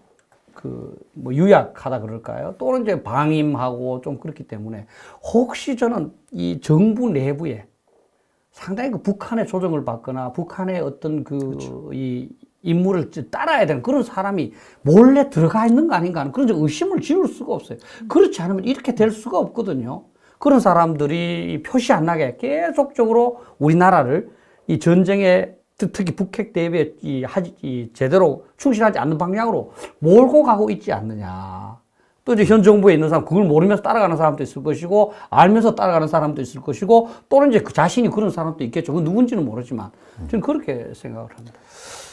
[SPEAKER 2] 그뭐 유약하다 그럴까요? 또는 이제 방임하고 좀 그렇기 때문에 혹시 저는 이 정부 내부에 상당히 그 북한의 조정을 받거나 북한의 어떤 그이 그렇죠. 인물을 따라야 되는 그런 사람이 몰래 들어가 있는 거 아닌가 하는 그런 의심을 지울 수가 없어요. 그렇지 않으면 이렇게 될 수가 없거든요. 그런 사람들이 표시 안 나게 계속적으로 우리나라를 이 전쟁의 특히 북핵 대비에 이, 하지, 이 제대로 충실하지 않는 방향으로 몰고 가고 있지 않느냐. 또 이제 현 정부에 있는 사람 그걸 모르면서 따라가는 사람도 있을 것이고 알면서 따라가는 사람도 있을 것이고 또는 이제 그 자신이 그런 사람도 있겠죠. 그 누군지는 모르지만 저는 그렇게 생각을 합니다.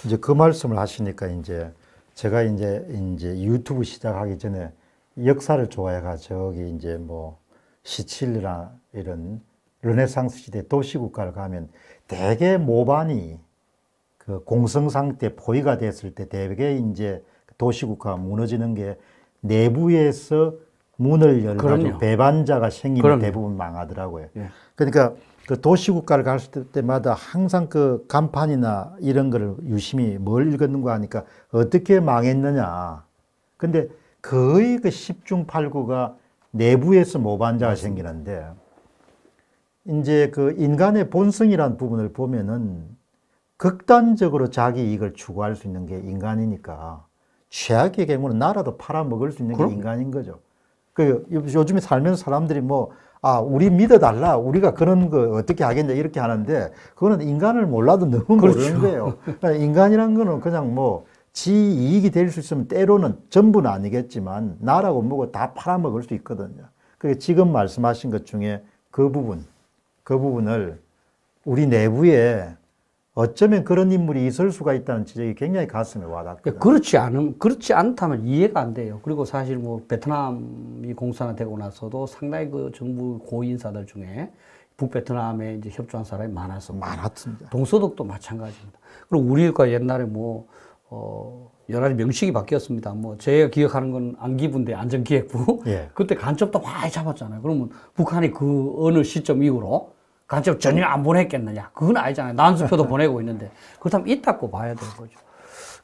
[SPEAKER 1] 이제 그 말씀을 하시니까 이제 제가 이제 이제 유튜브 시작하기 전에 역사를 좋아해가 저기 이제 뭐 시칠리나 이런 르네상스 시대 도시 국가를 가면 대개 모반이 그 공성 상태 포위가 됐을 때 대개 이제 도시국가가 무너지는 게 내부에서 문을 열어가지고 배반자가 생기면 그럼요. 대부분 망하더라고요. 예. 그러니까 그 도시국가를 갈 때마다 항상 그 간판이나 이런 거를 유심히 뭘 읽었는가 하니까 어떻게 망했느냐. 근데 거의 그1중팔구가 내부에서 모반자가 생기는데 이제 그 인간의 본성이란 부분을 보면은 극단적으로 자기 이익을 추구할 수 있는 게 인간이니까 최악의 경우는 나라도 팔아먹을 수 있는 그럼? 게 인간인 거죠. 그 요즘에 살면서 사람들이 뭐 아, 우리 믿어달라. 우리가 그런 거 어떻게 하겠냐. 이렇게 하는데, 그거는 인간을 몰라도 너무 그렇죠. 거예요. 그러니까 인간이란 거는 그냥 뭐, 지 이익이 될 수 있으면 때로는 전부는 아니겠지만, 나라고 뭐고 다 팔아먹을 수 있거든요. 그게 지금 말씀하신 것 중에 그 부분, 그 부분을 우리 내부에 어쩌면 그런 인물이 있을
[SPEAKER 2] 수가 있다는 지적이 굉장히 가슴에 와닿고 그러니까 그렇지 않음 그렇지 않다면 이해가 안 돼요. 그리고 사실 뭐 베트남이 공산화 되고 나서도 상당히 그 정부 고인사들 중에 북베트남에 이제 협조한 사람이 많았어. 많았습니다. 동서독도 마찬가지입니다. 그리고 우리가 옛날에 뭐 어, 여러 가지 명칭이 바뀌었습니다. 뭐 제가 기억하는 건 안기부인데 안전기획부. 예. 그때 간첩도 많이 잡았잖아요. 그러면 북한이 그 어느 시점 이후로 간첩 전혀 안 보냈겠느냐. 그건 아니잖아요. 난수표도 보내고 있는데. 그렇다면 있다고 봐야 되는 거죠.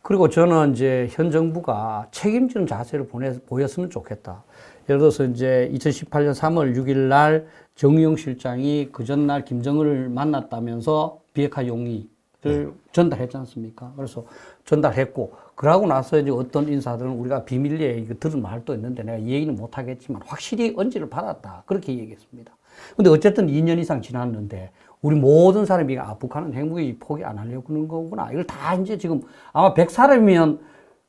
[SPEAKER 2] 그리고 저는 이제 현 정부가 책임지는 자세를 보내, 보였으면 좋겠다. 예를 들어서 이제 2018년 3월 6일 날 정의용 실장이 그 전날 김정은을 만났다면서 비핵화 용의를 네. 전달했지 않습니까? 그래서 전달했고, 그러고 나서 이제 어떤 인사들은 우리가 비밀리에 들은 말도 있는데 내가 이 얘기는 못하겠지만 확실히 언지를 받았다. 그렇게 얘기했습니다. 근데 어쨌든 2년 이상 지났는데 우리 모든 사람이 아 북한은 핵무기 포기 안 하려고 그러는 거구나. 이걸 다 이제 지금 아마 100사람이면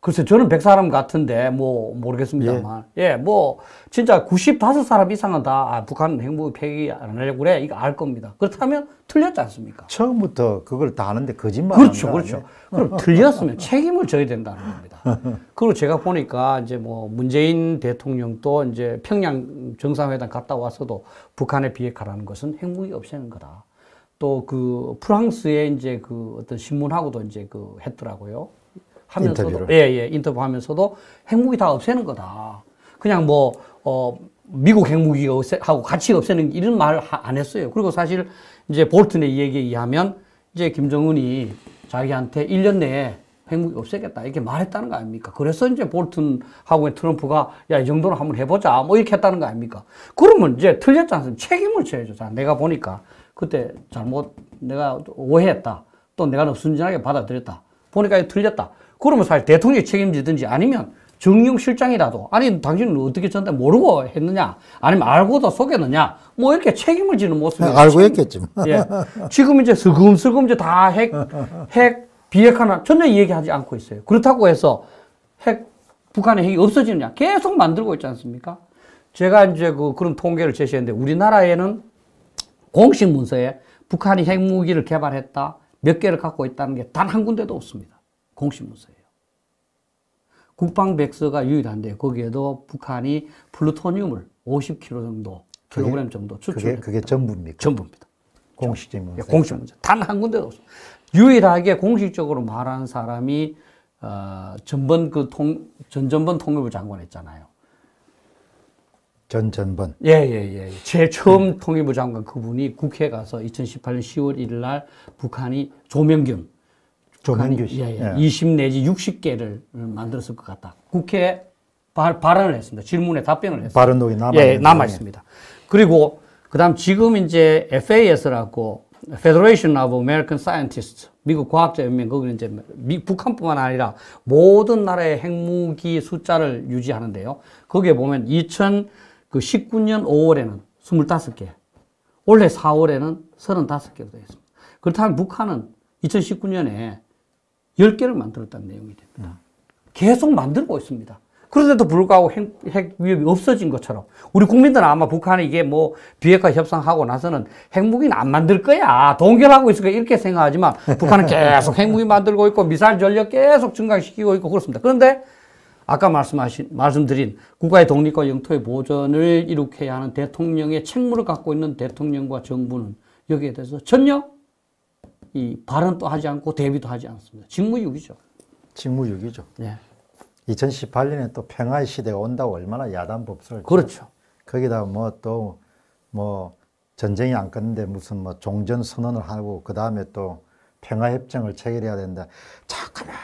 [SPEAKER 2] 글쎄, 저는 100사람 같은데, 뭐, 모르겠습니다만. 예, 예 뭐, 진짜 95사람 이상은 다, 아, 북한 행보 폐기 안 하려고 그래. 이거 알 겁니다. 그렇다면 틀렸지 않습니까? 처음부터 그걸 다 아는데 거짓말 그렇죠, 그렇죠.
[SPEAKER 1] 그럼 틀렸으면
[SPEAKER 2] 책임을 져야 된다는 겁니다. 그리고 제가 보니까 이제 뭐, 문재인 대통령도 이제 평양 정상회담 갔다 와서도 북한에 비핵화라는 것은 핵무기 없애는 거다. 또 그 프랑스의 이제 그 어떤 신문하고도 이제 그 했더라고요. 하면서도 인 예, 예, 인터뷰 하면서도 핵무기 다 없애는 거다. 그냥 뭐 어, 미국 핵무기 하고 같이 없애는 이런 말 안 했어요. 그리고 사실 이제 볼튼의 이기에 의하면 이제 김정은이 자기한테 1년 내에 핵무기 없애겠다 이렇게 말했다는 거 아닙니까? 그래서 이제 볼튼하고 트럼프가 야이 정도는 한번 해보자 뭐 이렇게 했다는 거 아닙니까? 그러면 이제 틀렸지 않습니까? 책임을 져야죠. 자 내가 보니까 그때 잘못 내가 오해했다 또 내가 순진하게 받아들였다 보니까 틀렸다 그러면 사실 대통령이 책임지든지 아니면 정용 실장이라도 아니 당신은 어떻게 전달 모르고 했느냐 아니면 알고도 속였느냐 뭐 이렇게 책임을 지는 모습이 아, 알고 했겠지 뭐. 예. 지금 이제 슬금슬금 이제 다 핵 핵 비핵 화나 전혀 얘기하지 않고 있어요 그렇다고 해서 핵 북한의 핵이 없어지느냐 계속 만들고 있지 않습니까 제가 이제 그 그런 통계를 제시했는데 우리나라에는 공식 문서에 북한이 핵무기를 개발했다 몇 개를 갖고 있다는 게 단 한 군데도 없습니다 공식문서예요. 국방백서가 유일한데 거기에도 북한이 플루토늄을 50kg 정도, 킬로그램 정도 추출했 그게, 그게 전부입니까? 전부입니다. 공식적인 문서. 예, 공식 문서. 단 한 군데도 없어. 유일하게 공식적으로 말한 사람이 어, 전번 그 통, 전전번 통일부 장관했잖아요.
[SPEAKER 1] 전전번. 예,
[SPEAKER 2] 예, 예. 예. 제 처음 음. 통일부 장관 그분이 국회 가서 2018년 10월 1일 날 북한이 조명경 조만교 씨. 예, 예. 20 예. 내지 60개를 만들었을 것 같다. 국회에 발, 언을 했습니다. 질문에 답변을 했습니다. 발언록이 남아, 예, 남아 있습니다. 그리고 그다음 지금 이제 FAS라고 Federation of American Scientists 미국 과학자 연맹 거기 이제 미, 북한뿐만 아니라 모든 나라의 핵무기 숫자를 유지하는데요. 거기에 보면 2019년 5월에는 25개, 올해 4월에는 35개로 되어 있습니다. 그렇다면 북한은 2019년에 10개를 만들었다는 내용이 됩니다. 계속 만들고 있습니다. 그런데도 불구하고 핵, 핵, 위협이 없어진 것처럼 우리 국민들은 아마 북한이 이게 뭐 비핵화 협상하고 나서는 핵무기는 안 만들 거야 동결하고 있을 거야 이렇게 생각하지만 북한은 계속 핵무기 만들고 있고 미사일 전력 계속 증강시키고 있고 그렇습니다. 그런데 아까 말씀하신 말씀드린 국가의 독립과 영토의 보존을 이룩해야 하는 대통령의 책무를 갖고 있는 대통령과 정부는 여기에 대해서 전혀 이 발언도 하지 않고 대비도 하지 않습니다. 직무유기죠.
[SPEAKER 1] 직무유기죠. 예. 2018년에 또 평화의 시대가 온다고 얼마나 야단 법설. 그렇죠. 거기다 뭐 또뭐 뭐 전쟁이 안 끝는데 무슨 뭐 종전 선언을 하고 그 다음에 또 평화 협정을 체결해야 된다. 잠깐만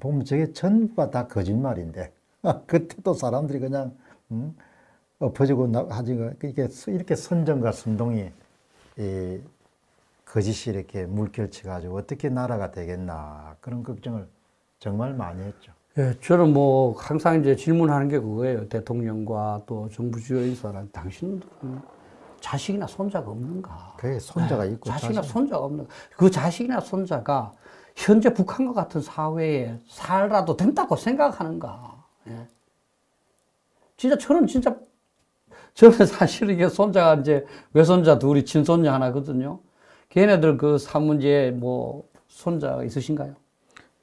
[SPEAKER 1] 보면 저게 전부가 다 거짓말인데 그때 또 사람들이 그냥 음, 엎어지고 하지 이렇게 이렇게 선전과 순동이 이 거짓이 이렇게 물결치가지고 어떻게 나라가 되겠나 그런
[SPEAKER 2] 걱정을 정말 많이 했죠. 예, 저는 뭐 항상 이제 질문하는 게 그거예요. 대통령과 또 정부 주요 인사는 당신 은 자식이나 손자가 없는가? 그 손자가 네, 있고 자식이나 자식. 손자가 없는가? 그 자식이나 손자가 현재 북한과 같은 사회에 살아도 된다고 생각하는가? 예. 진짜 저는 진짜 저는 사실 이게 손자가 이제 외손자 둘이 친손자 하나거든요. 걔네들 그산문제뭐손자 있으신가요?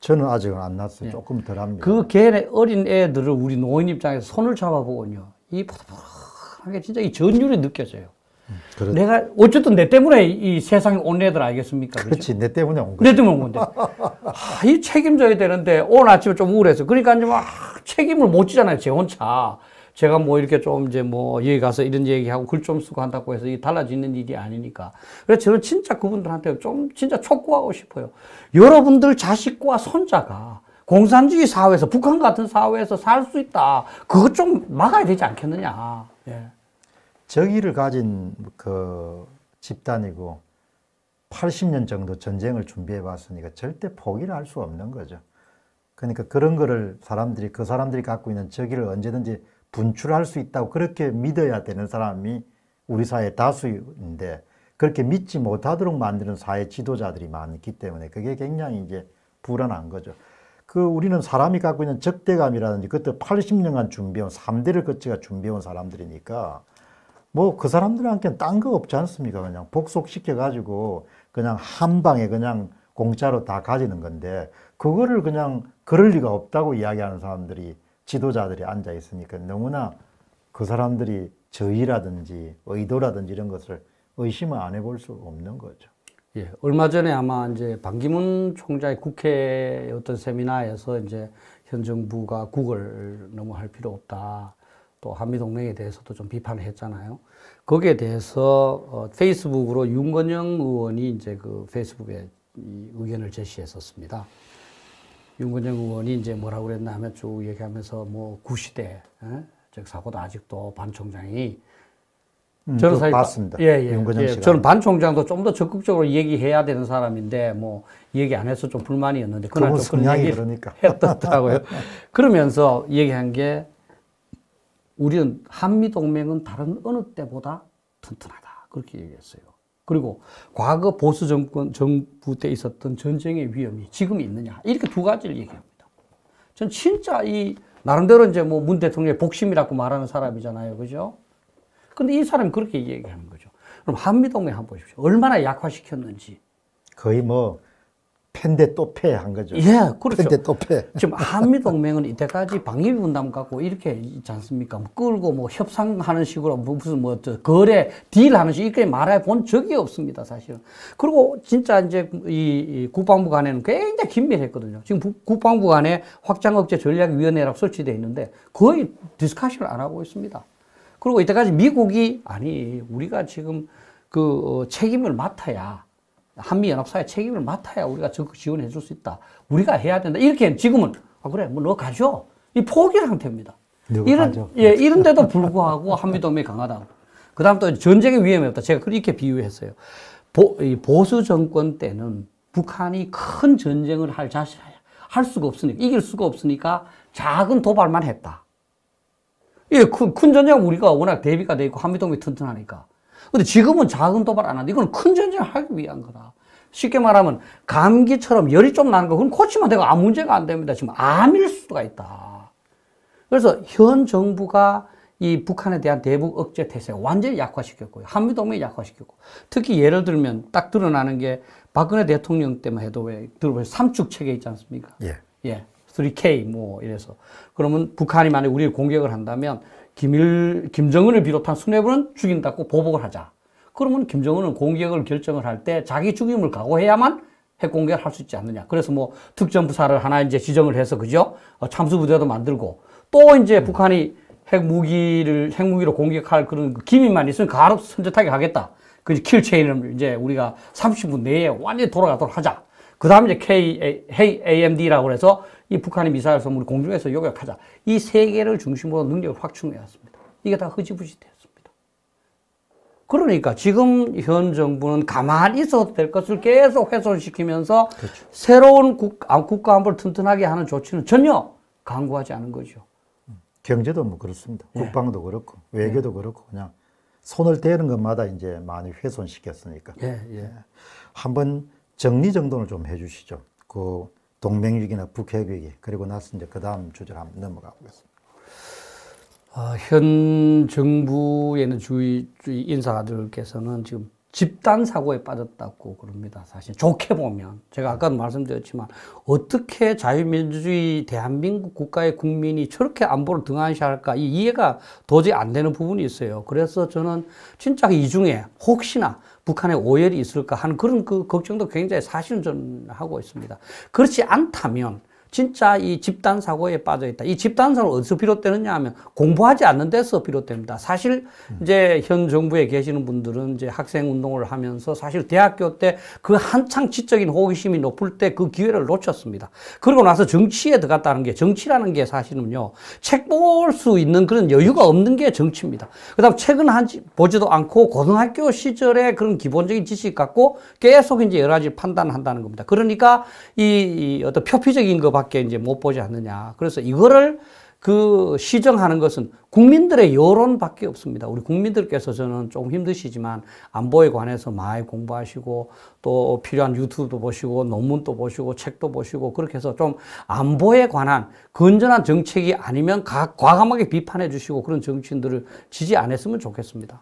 [SPEAKER 2] 저는 아직은 안 났어요. 네. 조금 덜 합니다. 그 걔네 어린 애들을 우리 노인 입장에서 손을 잡아보군요. 이 포도포도한 게 진짜 이 전율이 느껴져요. 음, 그렇... 내가 어쨌든 내 때문에 이 세상에 온 애들 알겠습니까? 그렇지
[SPEAKER 1] 그렇죠? 내 때문에 온 거지. 내
[SPEAKER 2] 때문에 온 건데 아, 이 책임져야 되는데 오늘 아침에 좀 우울해서 그러니까 이제 막 책임을 못 지잖아요 제 혼자 제가 뭐 이렇게 좀 이제 뭐 여기 가서 이런 얘기하고 글 좀 쓰고 한다고 해서 이게 달라지는 일이 아니니까. 그래서 저는 진짜 그분들한테 좀 진짜 촉구하고 싶어요. 여러분들 자식과 손자가 공산주의 사회에서 북한 같은 사회에서 살 수 있다. 그것 좀 막아야 되지 않겠느냐. 예.
[SPEAKER 1] 정의를 가진 그 집단이고 80년 정도 전쟁을 준비해 봤으니까 절대 포기를 할 수 없는 거죠. 그러니까 그런 거를 사람들이 그 사람들이 갖고 있는 저기를 언제든지 분출할 수 있다고 그렇게 믿어야 되는 사람이 우리 사회 다수인데 그렇게 믿지 못하도록 만드는 사회 지도자들이 많기 때문에 그게 굉장히 이제 불안한 거죠. 그 우리는 사람이 갖고 있는 적대감이라든지 그때 80년간 준비해온 3대를 거치가 준비해온 사람들이니까 뭐 그 사람들한테는 딴 거 없지 않습니까? 그냥 복속시켜가지고 그냥 한 방에 그냥 공짜로 다 가지는 건데 그거를 그냥 그럴 리가 없다고 이야기하는 사람들이 지도자들이 앉아 있으니까 너무나 그 사람들이 저의라든지 의도라든지 이런 것을 의심을 안 해볼 수 없는 거죠.
[SPEAKER 2] 예, 얼마 전에 아마 이제 반기문 총장의 국회 어떤 세미나에서 이제 현 정부가 국을 너무 할 필요 없다. 또 한미동맹에 대해서도 좀 비판을 했잖아요. 거기에 대해서 어, 페이스북으로 윤건영 의원이 이제 그 페이스북에 의견을 제시했었습니다. 윤건영 의원이 이제 뭐라고 그랬나 하면 쭉 얘기하면서 뭐 구시대, 예? 즉 사고도 아직도 반 총장이 음, 저는 그 사실 맞습니다. 예, 예, 윤건영 예, 씨가. 저는 반 총장도 좀 더 적극적으로 얘기해야 되는 사람인데 뭐 얘기 안 해서 좀 불만이었는데 그날 좀 그런 얘기 그러니까. 했더라고요. 그러면서 얘기한 게 우리는 한미 동맹은 다른 어느 때보다 튼튼하다 그렇게 얘기했어요. 그리고 과거 보수 정권, 정부 때 있었던 전쟁의 위험이 지금 있느냐. 이렇게 두 가지를 얘기합니다. 전 진짜 이, 나름대로 이제 뭐 문 대통령의 복심이라고 말하는 사람이잖아요. 그죠? 근데 이사람 그렇게 얘기하는 거죠. 그럼 한미동맹 한번 보십시오. 얼마나 약화시켰는지. 거의 뭐 팬데 또 패 한 거죠. 예, 그렇죠. 팬데 또 패. 지금 한미동맹은 이때까지 방위비 분담 뭐 갖고 이렇게 있지 않습니까? 뭐 끌고 뭐 협상하는 식으로 뭐 무슨 뭐 거래, 딜하는 식으로 이렇게 말해 본 적이 없습니다, 사실은. 그리고 진짜 이제 이, 국방부 간에는 굉장히 긴밀했거든요. 지금 부, 국방부 간에 확장억제 전략위원회라고 설치되어 있는데 거의 디스카션을 안 하고 있습니다. 그리고 이때까지 미국이 아니, 우리가 지금 그 어, 책임을 맡아야 한미연합사회 책임을 맡아야 우리가 적극 지원해 줄 수 있다. 우리가 해야 된다. 이렇게 지금은, 아, 그래, 뭐, 너 가죠. 이 포기 상태입니다. 이런, 가죠. 예, 이런데도 불구하고 한미동맹이 강하다. 고그 다음 또 전쟁의 위험이 없다. 제가 그렇게 비유했어요. 보, 이 보수 정권 때는 북한이 큰 전쟁을 할 자신, 할 수가 없으니까, 이길 수가 없으니까 작은 도발만 했다. 예, 큰, 큰 전쟁 은 우리가 워낙 대비가 돼 있고 한미동맹이 튼튼하니까. 근데 지금은 작은 도발 안 하는데 이건 큰 전쟁을 하기 위한 거다. 쉽게 말하면 감기처럼 열이 좀 나는 거 그건 고치면 되고 아무 문제가 안 됩니다. 지금 암일 수가 있다. 그래서 현 정부가 이 북한에 대한 대북 억제 태세 완전히 약화시켰고요. 한미동맹 약화시켰고 특히 예를 들면 딱 드러나는 게 박근혜 대통령 때만 해도 왜 들어보세요. 삼축 체계 있지 않습니까? 예. 예. 3K 뭐 이래서 그러면 북한이 만약 에 우리를 공격을 한다면 김일, 김정은을 비롯한 수뇌부는 죽인다고 보복을 하자. 그러면 김정은은 공격을 결정을 할 때 자기 죽임을 각오해야만 핵공격을 할 수 있지 않느냐. 그래서 뭐 특전부사를 하나 이제 지정을 해서 그죠? 어, 참수부대도 만들고 또 이제 음. 북한이 핵무기를 핵무기로 공격할 그런 그 기미만 있으면 가로 선제타격 하겠다. 그, 그 킬체인을 이제 우리가 30분 내에 완전히 돌아가도록 하자. 그 다음에 이제 KAMD라고 해서 이 북한의 미사일 선물을 공중에서 요격하자. 이 세 개를 중심으로 능력을 확충해왔습니다. 이게 다 흐지부지 됐습니다. 그러니까 지금 현 정부는 가만히 있어도 될 것을 계속 훼손시키면서 그렇죠. 새로운 국, 아, 국가 안보를 튼튼하게 하는 조치는 전혀 강구하지 않은 거죠.
[SPEAKER 1] 음, 경제도 뭐 그렇습니다. 예. 국방도 그렇고 외교도 네. 그렇고 그냥 손을 대는 것마다 이제 많이 훼손시켰으니까. 예, 예. 예. 한번 정리정돈을 좀 해주시죠. 그 동맹위기나 북핵위기 그리고 나서 이제 그 다음 주제로 한번 넘어가 보겠습니다.
[SPEAKER 2] 어, 현 정부에 있는 주위, 주위 인사들께서는 지금 집단 사고에 빠졌다고 그럽니다. 사실 좋게 보면 제가 아까도 말씀드렸지만 어떻게 자유민주주의 대한민국 국가의 국민이 저렇게 안보를 등한시할까 이해가 도저히 안 되는 부분이 있어요. 그래서 저는 진짜 이 중에 혹시나 북한에 오열이 있을까 하는 그런 그 걱정도 굉장히 사실은 좀 하고 있습니다. 그렇지 않다면 진짜 이 집단 사고에 빠져 있다. 이 집단 사고는 어디서 비롯되느냐 하면 공부하지 않는 데서 비롯됩니다. 사실 이제 현 정부에 계시는 분들은 이제 학생 운동을 하면서 사실 대학교 때 그 한창 지적인 호기심이 높을 때 그 기회를 놓쳤습니다. 그러고 나서 정치에 들어갔다는 게 정치라는 게 사실은요. 책 볼 수 있는 그런 여유가 없는 게 정치입니다. 그다음 책은 한지 보지도 않고 고등학교 시절에 그런 기본적인 지식 갖고 계속 이제 여러 가지 판단한다는 겁니다. 그러니까 이, 이 어떤 표피적인 거 밖에 이제 못 보지 않느냐. 그래서 이거를 그 시정하는 것은 국민들의 여론밖에 없습니다. 우리 국민들께서 저는 조금 힘드시지만 안보에 관해서 많이 공부하시고 또 필요한 유튜브도 보시고 논문도 보시고 책도 보시고 그렇게 해서 좀 안보에 관한 건전한 정책이 아니면 과감하게 비판해 주시고 그런 정치인들을 지지 안 했으면 좋겠습니다.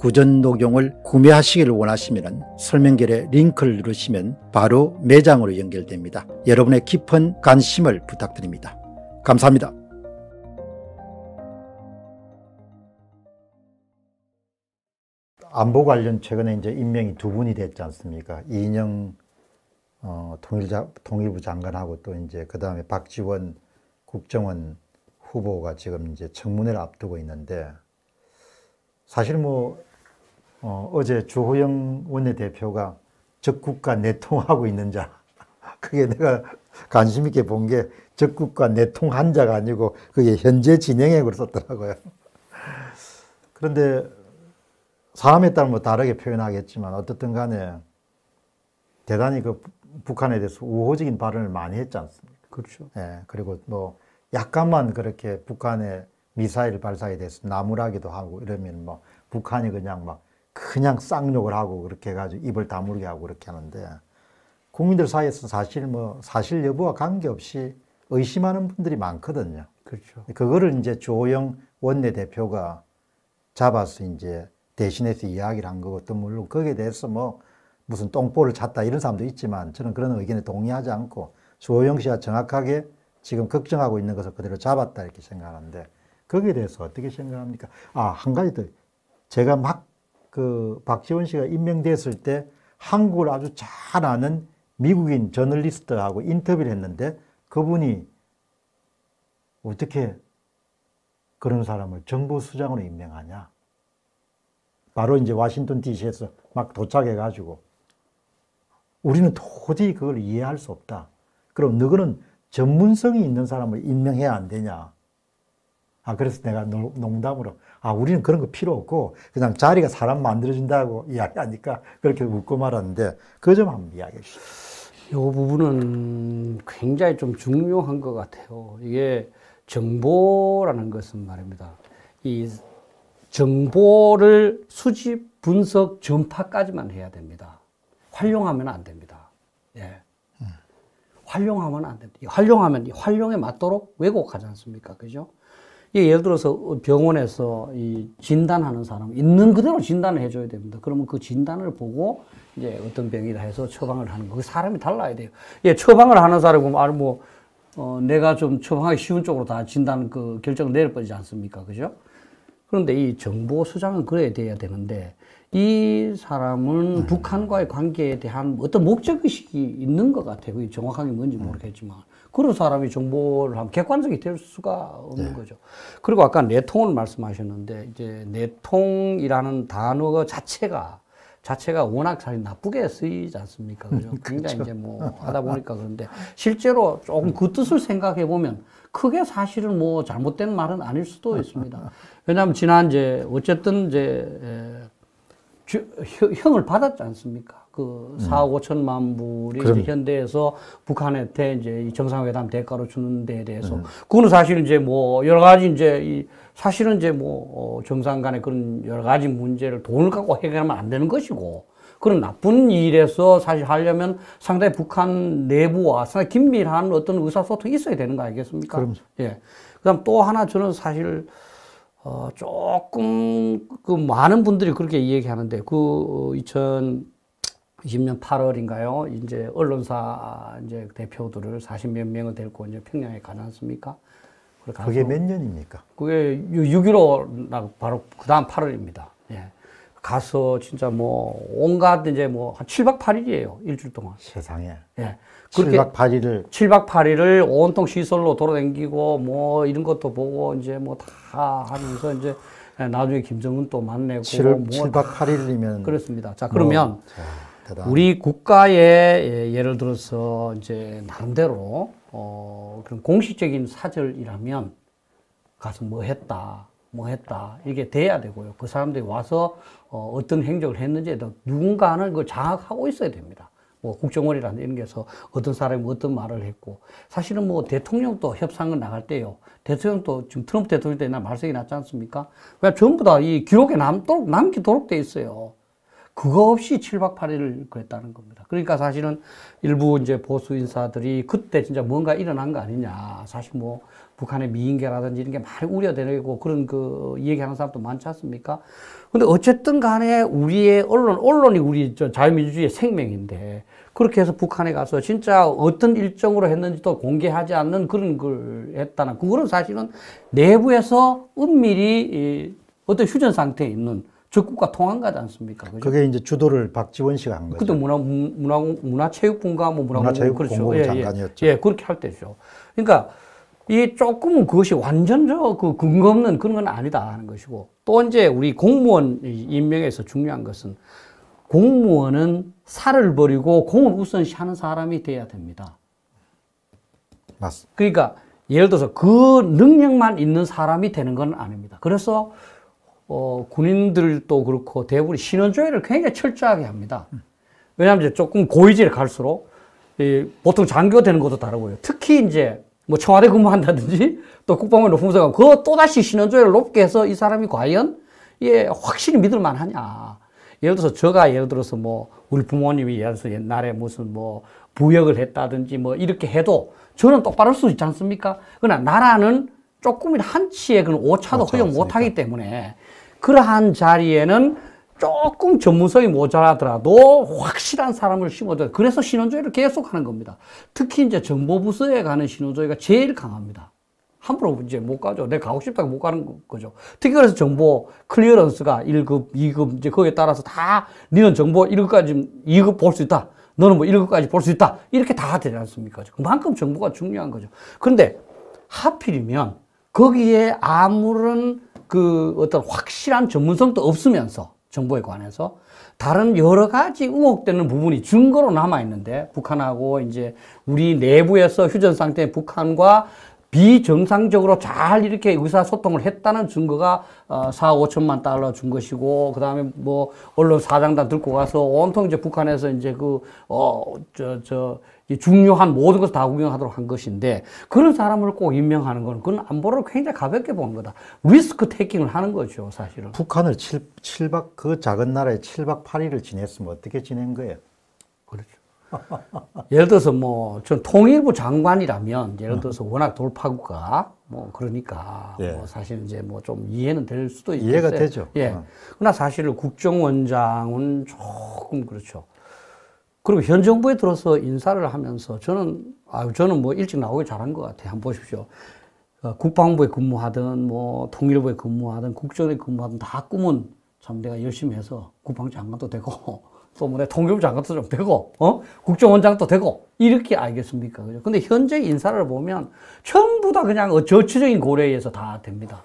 [SPEAKER 1] 구전도경을 구매하시기를 원하시면 설명글에 링크를 누르시면 바로 매장으로 연결됩니다. 여러분의 깊은 관심을 부탁드립니다. 감사합니다. 안보 관련 최근에 이제 임명이 두 분이 됐지 않습니까? 이인영 어, 통일자, 통일부 장관하고 또 이제 그 다음에 박지원 국정원 후보가 지금 이제 청문회를 앞두고 있는데 사실 뭐 어, 제 주호영 원내대표가 적국과 내통하고 있는 자. 그게 내가 관심 있게 본 게 적국과 내통한 자가 아니고 그게 현재 진행액으로 썼더라고요. 그런데 사람에 따라 뭐 다르게 표현하겠지만 어떻든 간에 대단히 그 북한에 대해서 우호적인 발언을 많이 했지 않습니까? 그렇죠. 예. 그리고 뭐 약간만 그렇게 북한의 미사일 발사에 대해서 나무라기도 하고 이러면 뭐 북한이 그냥 막 그냥 쌍욕을 하고 그렇게 해가지고 입을 다물게 하고 그렇게 하는데 국민들 사이에서 사실 뭐 사실 여부와 관계없이 의심하는 분들이 많거든요. 그렇죠. 그거를 이제 조영 원내대표가 잡아서 이제 대신해서 이야기를 한 거고 또 물론 거기에 대해서 뭐 무슨 똥볼을 찾다 이런 사람도 있지만 저는 그런 의견에 동의하지 않고 조영 씨가 정확하게 지금 걱정하고 있는 것을 그대로 잡았다 이렇게 생각하는데 거기에 대해서 어떻게 생각합니까? 아, 한 가지 더 제가 막그 박지원 씨가 임명됐을 때 한국을 아주 잘 아는 미국인 저널리스트하고 인터뷰를 했는데 그분이 어떻게 그런 사람을 정부 수장으로 임명하냐. 바로 이제 워싱턴 DC에서 막 도착해가지고 우리는 도저히 그걸 이해할 수 없다. 그럼 너희는 전문성이 있는 사람을 임명해야 안 되냐. 아, 그래서 내가 농담으로 아, 우리는 그런 거 필요 없고 그냥 자리가 사람 만들어준다고 이야기하니까 그렇게 웃고 말았는데 그 점 한번 이야기해
[SPEAKER 2] 주시죠. 이 부분은 굉장히 좀 중요한 것 같아요. 이게 정보라는 것은 말입니다. 이 정보를 수집, 분석, 전파까지만 해야 됩니다. 활용하면 안 됩니다. 예. 음. 활용하면 안 됩니다. 활용하면 활용에 맞도록 왜곡하지 않습니까? 그죠? 예, 예를 들어서 병원에서 이 진단하는 사람 있는 그대로 진단을 해줘야 됩니다. 그러면 그 진단을 보고 이제 어떤 병이다 해서 처방을 하는 거. 그 사람이 달라야 돼요. 예, 처방을 하는 사람 보면 아뭐 어, 내가 좀 처방하기 쉬운 쪽으로 다 진단 그 결정을 내릴 뻔이지 않습니까? 그죠? 그런데 이 정보 수장은 그래야 돼야 되는데 이 사람은 음. 북한과의 관계에 대한 어떤 목적의식이 있는 것 같아요. 정확하게 뭔지 네. 모르겠지만. 그런 사람이 정보를 하면 객관적이 될 수가 없는 네. 거죠. 그리고 아까 내통을 말씀하셨는데 이제 내통이라는 단어 자체가 자체가 워낙 사 나쁘게 쓰이지 않습니까? 그죠? 그렇죠. 굉장히 그렇죠. 이제 뭐 하다 보니까 그런데 실제로 조금 그 뜻을 생각해 보면 크게 사실은 뭐 잘못된 말은 아닐 수도 있습니다. 왜냐하면 지난 이제 어쨌든 이제 에, 주, 형, 형을 받았지 않습니까? 그 4억 5천만 불이 그 현대에서 북한한테 이제 이 정상회담 대가로 주는 데에 대해서 음. 그거는 사실 은 이제 뭐 여러 가지 이제 이 사실은 이제 뭐 어, 정상 간의 그런 여러 가지 문제를 돈을 갖고 해결하면 안 되는 것이고 그런 나쁜 일에서 사실 하려면 상당히 북한 내부와 상당히 긴밀한 어떤 의사소통이 있어야 되는 거 아니겠습니까? 그럼. 예. 그다음 또 하나 저는 사실 어 조금 그 많은 분들이 그렇게 얘기하는데 그2 0 어, 20년 8월인가요? 이제 언론사 아, 이제 대표들을 40몇 명을 데리고 이제 평양에 가지 않습니까? 그게 몇 년입니까? 그게 6.15 바로 그 다음 8월입니다. 예. 가서 진짜 뭐 온갖 이제 뭐한 7박 8일이에요. 일주일 동안. 세상에. 예. 7박 8일을. 7박 8일을 온통 시설로 돌아다니고 뭐 이런 것도 보고 이제 뭐 다 하면서 이제 나중에 김정은 또 만나고. 7, 뭐 7박 8일이면. 그렇습니다. 자, 그러면. 뭐, 사태다. 우리 국가의 예, 예를 들어서 이제 나름대로 어 그런 공식적인 사절이라면 가서 뭐 했다, 뭐 했다 이게 돼야 되고요. 그 사람들이 와서 어 어떤 행적을 했는지에 대해 누군가는 그 장악하고 있어야 됩니다. 뭐 국정원이라는 이런 데서 어떤 사람이 뭐 어떤 말을 했고 사실은 뭐 대통령도 협상을 나갈 때요 대통령도 지금 트럼프 대통령 때나 말썽이 났지 않습니까? 그냥 전부 다 이 기록에 남도록 남기도록 돼 있어요. 그거 없이 7박 8일을 그랬다는 겁니다. 그러니까 사실은 일부 이제 보수 인사들이 그때 진짜 뭔가 일어난 거 아니냐. 사실 뭐 북한의 미인계라든지 이런 게 많이 우려되고 그런 그 얘기하는 사람도 많지 않습니까? 근데 어쨌든 간에 우리의 언론, 언론이 우리 자유민주주의의 생명인데 그렇게 해서 북한에 가서 진짜 어떤 일정으로 했는지도 공개하지 않는 그런 걸 했다는 그거는 사실은 내부에서 은밀히 어떤 휴전 상태에 있는 적국과 통한 거지 않습니까? 그죠? 그게
[SPEAKER 1] 이제 주도를 박지원 씨가 한 거죠. 그때
[SPEAKER 2] 문화, 문화, 문화체육분과 뭐 문화체육 그렇죠. 뭐 예, 예, 장관이었죠. 예, 그렇게 할 때죠. 그러니까 이조금 그것이 완전 저 그 근거 없는 그런 건 아니다 하는 것이고 또 이제 우리 공무원 임명에서 중요한 것은 공무원은 살을 버리고 공을 우선시 하는 사람이 돼야 됩니다. 맞습니다. 그러니까 예를 들어서 그 능력만 있는 사람이 되는 건 아닙니다. 그래서 어, 군인들도 그렇고 대부분 신원조회를 굉장히 철저하게 합니다. 왜냐하면 이제 조금 고위직에 갈수록 이, 보통 장교되는 것도 다르고요. 특히 이제 뭐 청와대 근무한다든지 또 국방부에 높은 사람 그거 또다시 신원조회를 높게 해서 이 사람이 과연 예, 확실히 믿을 만하냐. 예를 들어서 제가 예를 들어서 뭐 우리 부모님이 예를 들어서 옛날에 무슨 뭐 부역을 했다든지 뭐 이렇게 해도 저는 똑바로 수 있지 않습니까? 그러나 나라는 조금이라도 한치의 그런 오차도 허용 못하기 때문에 그러한 자리에는 조금 전문성이 모자라더라도 확실한 사람을 심어줘 그래서 신원조회를 계속하는 겁니다. 특히 이제 정보부서에 가는 신원조회가 제일 강합니다. 함부로 이제 못 가죠. 내가 가고 싶다고 못 가는 거죠. 특히 그래서 정보 클리어런스가 1급, 2급, 이제 거기에 따라서 다, 니는 정보 1급까지, 2급 볼 수 있다. 너는 뭐 1급까지 볼 수 있다. 이렇게 다 되지 않습니까? 그만큼 정보가 중요한 거죠. 그런데 하필이면 거기에 아무런 그 어떤 확실한 전문성도 없으면서 정보에 관해서 다른 여러 가지 의혹되는 부분이 증거로 남아 있는데 북한하고 이제 우리 내부에서 휴전 상태 의 북한과 비정상적으로 잘 이렇게 의사소통을 했다는 증거가 어, 4, 5천만 달러 준 것이고, 그 다음에 뭐, 언론 사장단 들고 가서 온통 이제 북한에서 이제 그, 어, 저, 저, 중요한 모든 것을 다 구경하도록 한 것인데 그런 사람을 꼭 임명하는 건 그건 안보를 굉장히 가볍게 본 거다. 리스크 테이킹을 하는
[SPEAKER 1] 거죠, 사실은. 북한을 7, 7박 그 작은 나라에 7박 8일을 지냈으면 어떻게 지낸 거예요?
[SPEAKER 2] 그렇죠. 예를 들어서 뭐, 전 통일부 장관이라면, 예를 음. 들어서 워낙 돌파구가, 뭐, 그러니까, 뭐 예. 뭐 사실 이제 뭐 좀 이해는 될 수도 있겠어요. 이해가 되죠. 예. 어. 그러나 사실 은 국정원장은 조금 그렇죠. 그리고 현 정부에 들어서 인사를 하면서 저는 아유 저는 뭐 일찍 나오길 잘한 것 같아요. 한번 보십시오. 어, 국방부에 근무하든 뭐 통일부에 근무하든 국정에 근무하든 다 꿈은 참 내가 열심히 해서 국방장관도 되고 또뭐내 통일부 장관도 좀 되고 어 국정원장도 되고 이렇게 알겠습니까? 그죠? 근데 현재 인사를 보면 전부 다 그냥 어 정치적인 고려에 의해서 다 됩니다.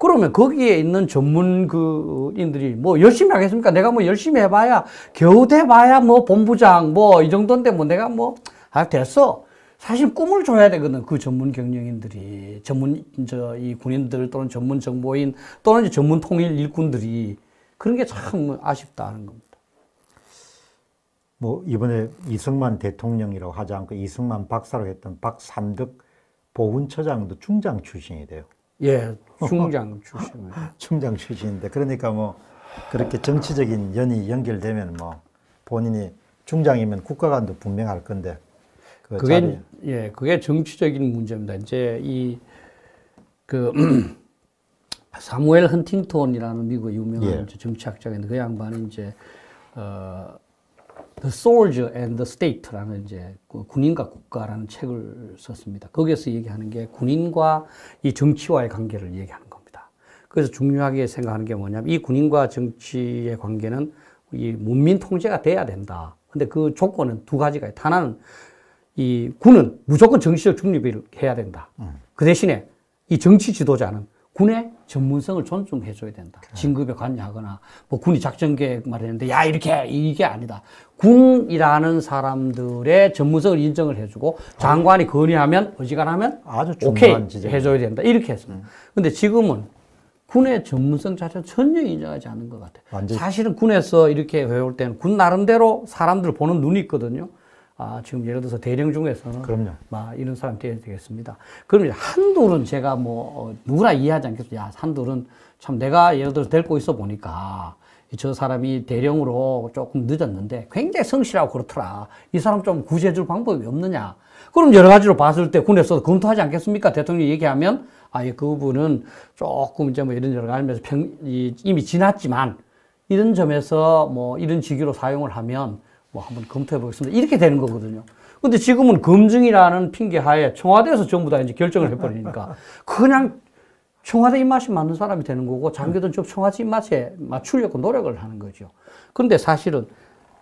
[SPEAKER 2] 그러면 거기에 있는 전문 그인들이 뭐 열심히 하겠습니까? 내가 뭐 열심히 해봐야 겨우 돼봐야 뭐 본부장 뭐 이 정도인데 뭐 내가 뭐 아, 됐어. 사실 꿈을 줘야 되거든. 그 전문 경영인들이 전문 저 이 군인들 또는 전문 정보인 또는 전문 통일 일꾼들이 그런 게 참 아쉽다는 겁니다.
[SPEAKER 1] 뭐 이번에 이승만 대통령이라고 하지 않고 이승만 박사로 했던 박삼득 보훈처장도 중장 출신이 돼요.
[SPEAKER 2] 예, 중장
[SPEAKER 1] 출신. 중장 출신인데 그러니까 뭐 그렇게 정치적인 연이 연결되면 뭐 본인이 중장이면 국가관도 분명할 건데 그 그게 자리.
[SPEAKER 2] 예, 그게 정치적인 문제입니다. 이제 이 그 사무엘 헌팅턴이라는 미국 유명한 예. 정치학자인데 그 양반이 이제 어 The Soldier and the State라는 이제 그 군인과 국가라는 책을 썼습니다. 거기에서 얘기하는 게 군인과 이 정치와의 관계를 얘기하는 겁니다. 그래서 중요하게 생각하는 게 뭐냐면 이 군인과 정치의 관계는 이 문민 통제가 돼야 된다. 근데 그 조건은 두 가지가 있다. 하나는 이 군은 무조건 정치적 중립을 해야 된다. 음. 그 대신에 이 정치 지도자는 군의 전문성을 존중해줘야 된다. 그래. 그렇죠. 진급에 관여하거나 뭐 군이 작전 계획 말했는데 야 이렇게 이게 아니다. 군이라는 사람들의 전문성을 인정을 해주고 장관이 건의하면 어지간하면 아주 오케이 해줘야 된다. 이렇게 했습니다. 음. 근데 지금은 군의 전문성 자체는 전혀 인정하지 않는 것 같아요. 완전... 사실은 군에서 이렇게 해올 때는 군 나름대로 사람들 보는 눈이 있거든요. 아, 지금 예를 들어서 대령 중에서는 그럼요. 막 이런 사람 돼야 되겠습니다. 그럼 한둘은 제가 뭐 어, 누구나 이해하지 않겠어요. 야, 한둘은 참 내가 예를 들어서 데리고 있어 보니까 저 사람이 대령으로 조금 늦었는데 굉장히 성실하고 그렇더라. 이 사람 좀 구제해줄 방법이 없느냐. 그럼 여러 가지로 봤을 때 군에서 검토하지 않겠습니까? 대통령이 얘기하면 아예 그분은 조금 이제 뭐 이런 여러 가지면서 평, 이, 이미 지났지만 이런 점에서 뭐 이런 직위로 사용을 하면 뭐 한 번 검토해 보겠습니다. 이렇게 되는 거거든요. 근데 지금은 검증이라는 핑계 하에 청와대에서 전부 다 이제 결정을 해버리니까 그냥 청와대 입맛이 맞는 사람이 되는 거고 장교든 좀 음. 청와대 입맛에 맞추려고 노력을 하는 거죠. 근데 사실은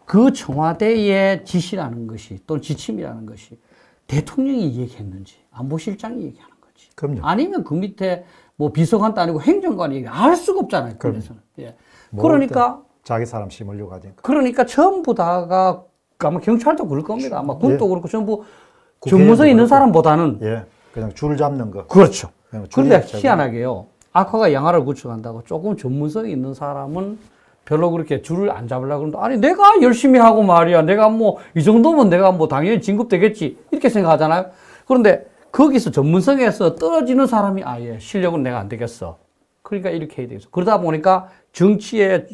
[SPEAKER 2] 그 청와대의 지시라는 것이 또는 지침이라는 것이 대통령이 얘기했는지 안보실장이 얘기하는 거지. 그럼요. 아니면 그 밑에 뭐 비서관도 아니고 행정관이 얘기 알 수가 없잖아요. 그래서 예. 뭐 그러니까
[SPEAKER 1] 자기 사람 심으려고 하니까.
[SPEAKER 2] 그러니까 전부 다가 아마 경찰도 그럴 겁니다. 아마 예. 군도 예. 그렇고 전부 전문성 있는 사람보다는 예. 그냥 줄 잡는 거.
[SPEAKER 1] 그렇죠. 그런데
[SPEAKER 2] 희한하게요. 악화가 양화를 구축한다고 조금 전문성이 있는 사람은 별로 그렇게 줄을 안 잡으려고 그러는데 아니 내가 열심히 하고 말이야. 내가 뭐 이 정도면 내가 뭐 당연히 진급되겠지. 이렇게 생각하잖아요. 그런데 거기서 전문성에서 떨어지는 사람이 아예 실력은 내가 안 되겠어. 그러니까 이렇게 해야 되겠어. 그러다 보니까 정치에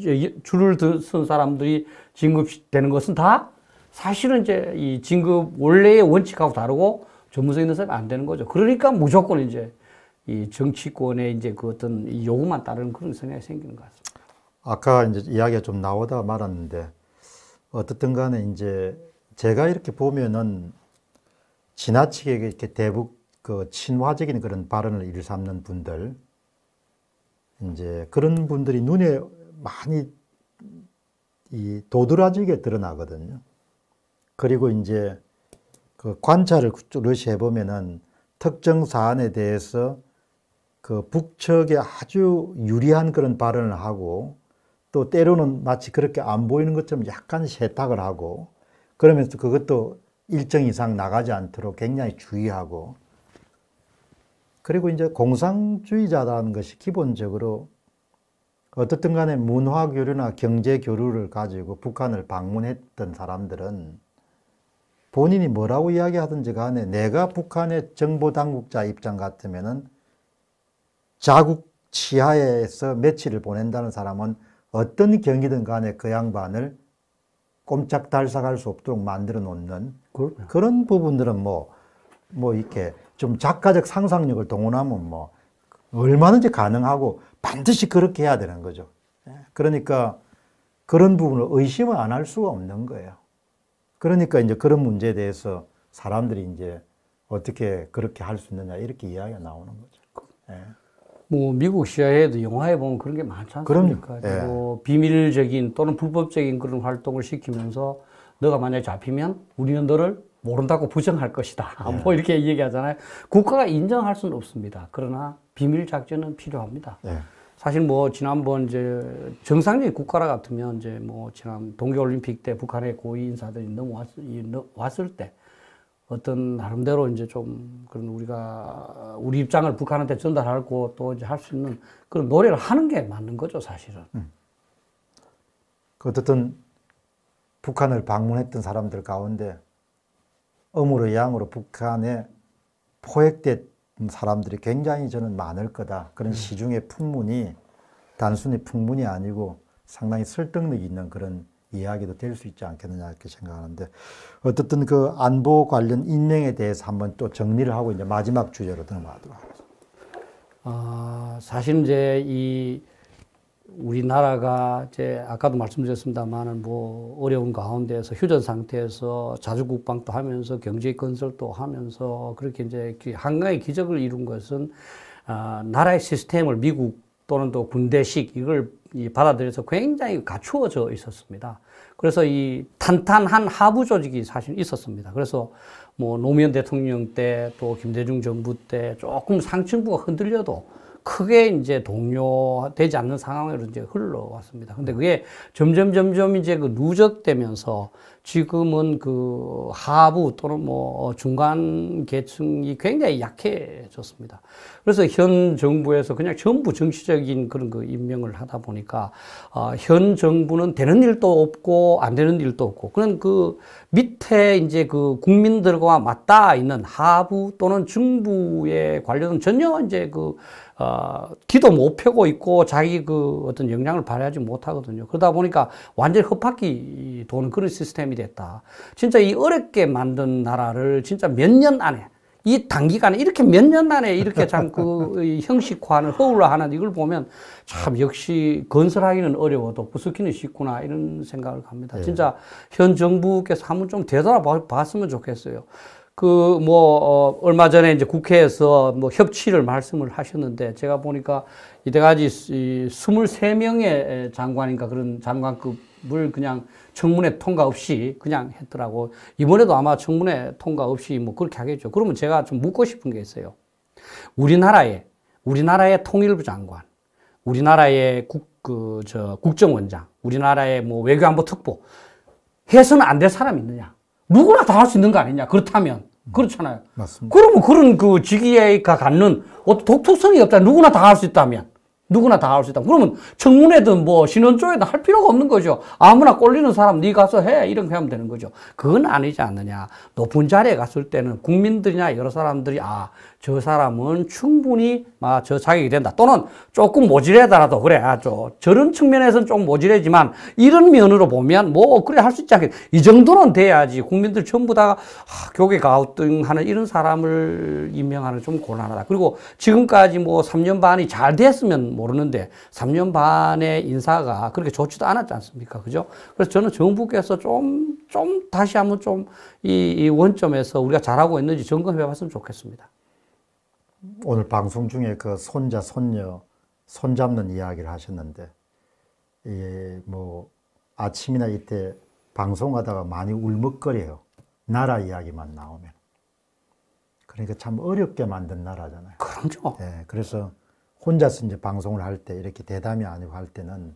[SPEAKER 2] 줄을 든 사람들이 진급되는 것은 다 사실은 이제 이 진급 원래의 원칙하고 다르고 전문성 있는 사람이 안 되는 거죠. 그러니까 무조건 이제 이 정치권의 이제 그 어떤 요구만 따르는 그런 성향이 생기는 것 같습니다.
[SPEAKER 1] 아까 이제 이야기가 좀 나오다 말았는데 어떻든 간에 이제 제가 이렇게 보면은 지나치게 이렇게 대북 그 친화적인 그런 발언을 일삼는 분들 이제 그런 분들이 눈에 많이 이 도드라지게 드러나거든요. 그리고 이제 그 관찰을 쭉 해보면은 특정 사안에 대해서 그 북측에 아주 유리한 그런 발언을 하고 또 때로는 마치 그렇게 안 보이는 것처럼 약간 세탁을 하고 그러면서 그것도 일정 이상 나가지 않도록 굉장히 주의하고 그리고 이제 공상주의자라는 것이 기본적으로 어떻든 간에 문화 교류나 경제 교류를 가지고 북한을 방문했던 사람들은 본인이 뭐라고 이야기하든지 간에 내가 북한의 정보 당국자 입장 같으면은 자국 치하에서 며칠을 보낸다는 사람은 어떤 경이든 간에 그 양반을 꼼짝 달싹할 수 없도록 만들어 놓는 그렇구나. 그런 부분들은 뭐, 뭐 이렇게 좀 작가적 상상력을 동원하면 뭐 얼마든지 가능하고 반드시 그렇게 해야 되는 거죠. 예. 그러니까 그런 부분을 의심을 안 할 수가 없는 거예요. 그러니까 이제 그런 문제에 대해서 사람들이 이제
[SPEAKER 2] 어떻게 그렇게 할 수 있느냐 이렇게 이야기가 나오는 거죠. 예. 뭐 미국 시야에도 영화에 보면 그런 게 많지 않습니까? 예. 뭐 비밀적인 또는 불법적인 그런 활동을 시키면서 너가 만약 잡히면 우리는 너를 모른다고 부정할 것이다. 네. 뭐 예. 이렇게 얘기하잖아요. 국가가 인정할 수는 없습니다. 그러나 비밀 작전은 필요합니다. 네. 사실 뭐 지난번 이제 정상적인 국가라 같으면 이제 뭐 지난 동계올림픽 때 북한의 고위 인사들이 넘어 왔을 때 어떤 나름대로 이제 좀 그런 우리가 우리 입장을 북한한테 전달하고 또 이제 할 수 있는 그런 노래를 하는 게 맞는 거죠 사실은.
[SPEAKER 1] 음. 그 어쨌든 북한을 방문했던 사람들 가운데 음으로 양으로 북한에 포획된 사람들이 굉장히 저는 많을 거다. 그런 음. 시중의 풍문이 단순히 풍문이 아니고 상당히 설득력이 있는 그런 이야기도 될 수 있지 않겠느냐 이렇게 생각하는데 어쨌든 그 안보 관련 인명에 대해서 한번 또 정리를 하고 이제 마지막 주제로 넘어가도록 하겠습니다.
[SPEAKER 2] 아, 사실 이제 이 우리나라가 제 아까도 말씀드렸습니다만은 뭐 어려운 가운데서 휴전 상태에서 자주국방도 하면서 경제 건설도 하면서 그렇게 이제 한강의 기적을 이룬 것은 아, 나라의 시스템을 미국 또는 또 군대식 이걸 받아들여서 굉장히 갖추어져 있었습니다. 그래서 이 탄탄한 하부 조직이 사실 있었습니다. 그래서 뭐 노무현 대통령 때 또 김대중 정부 때 조금 상층부가 흔들려도 크게 이제 동요되지 않는 상황으로 이제 흘러왔습니다. 근데 그게 점점 점점 이제 그 누적되면서 지금은 그 하부 또는 뭐 중간 계층이 굉장히 약해졌습니다. 그래서 현 정부에서 그냥 전부 정치적인 그런 그 임명을 하다 보니까 어, 현 정부는 되는 일도 없고 안 되는 일도 없고 그런 그 밑에 이제 그 국민들과 맞닿아 있는 하부 또는 중부에 관련은 전혀 이제 그 어, 기도 못 펴고 있고 자기 그 어떤 역량을 발휘하지 못하거든요. 그러다 보니까 완전히 헛바퀴 도는 그런 시스템이 됐다. 진짜 이 어렵게 만든 나라를 진짜 몇 년 안에 이 단기간에 이렇게 몇 년 안에 이렇게 참 그 형식화하는 허울화하는 이걸 보면 참 역시 건설하기는 어려워도 부수기는 쉽구나 이런 생각을 합니다. 예. 진짜 현 정부께서 한번 좀 되돌아봤으면 좋겠어요. 그뭐 어, 얼마 전에 이제 국회에서 뭐 협치를 말씀을 하셨는데 제가 보니까 이때까지 23명의 장관인가 그런 장관급을 그냥 청문회 통과 없이 그냥 했더라고. 이번에도 아마 청문회 통과 없이 뭐 그렇게 하겠죠. 그러면 제가 좀 묻고 싶은 게 있어요. 우리나라에 우리나라의 통일부 장관, 우리나라의 국, 그, 저, 국정원장, 우리나라의 뭐 외교안보 특보, 해서는 안 될 사람이 있느냐? 누구나 다 할 수 있는 거 아니냐. 그렇다면. 음. 그렇잖아요. 맞습니다. 그러면 그런 그 직위가 갖는 독특성이 없다. 누구나 다 할 수 있다면. 누구나 다 할 수 있다. 그러면 청문회든 뭐 신원조회든 할 필요가 없는 거죠. 아무나 꼴리는 사람 네 가서 해 이렇게 하면 되는 거죠. 그건 아니지 않느냐. 높은 자리에 갔을 때는 국민들이나 여러 사람들이 아 저 사람은 충분히 아, 저 자격이 된다. 또는 조금 모질하더라도 그래 아, 저, 저런 측면에서는 조금 모질해지만 이런 면으로 보면 뭐 그래 할 수 있지 않겠. 이 정도는 돼야지 국민들 전부 다 아, 교계 가우등하는 이런 사람을 임명하는 좀 곤란하다. 그리고 지금까지 뭐 3년 반이 잘 됐으면 뭐 모르는데 3년 반의 인사가 그렇게 좋지도 않았지 않습니까? 그죠? 그래서 저는 정부께서 좀, 좀 다시 한번 좀이 원점에서 우리가 잘하고 있는지 점검해 봤으면 좋겠습니다.
[SPEAKER 1] 오늘 방송 중에 그 손자, 손녀, 손잡는 이야기를 하셨는데, 예, 뭐, 아침이나 이때 방송하다가 많이 울먹거려요. 나라 이야기만 나오면. 그러니까 참 어렵게 만든 나라잖아요. 그럼요. 예, 그래서 혼자서 이제 방송을 할 때 이렇게 대담이 아니고 할 때는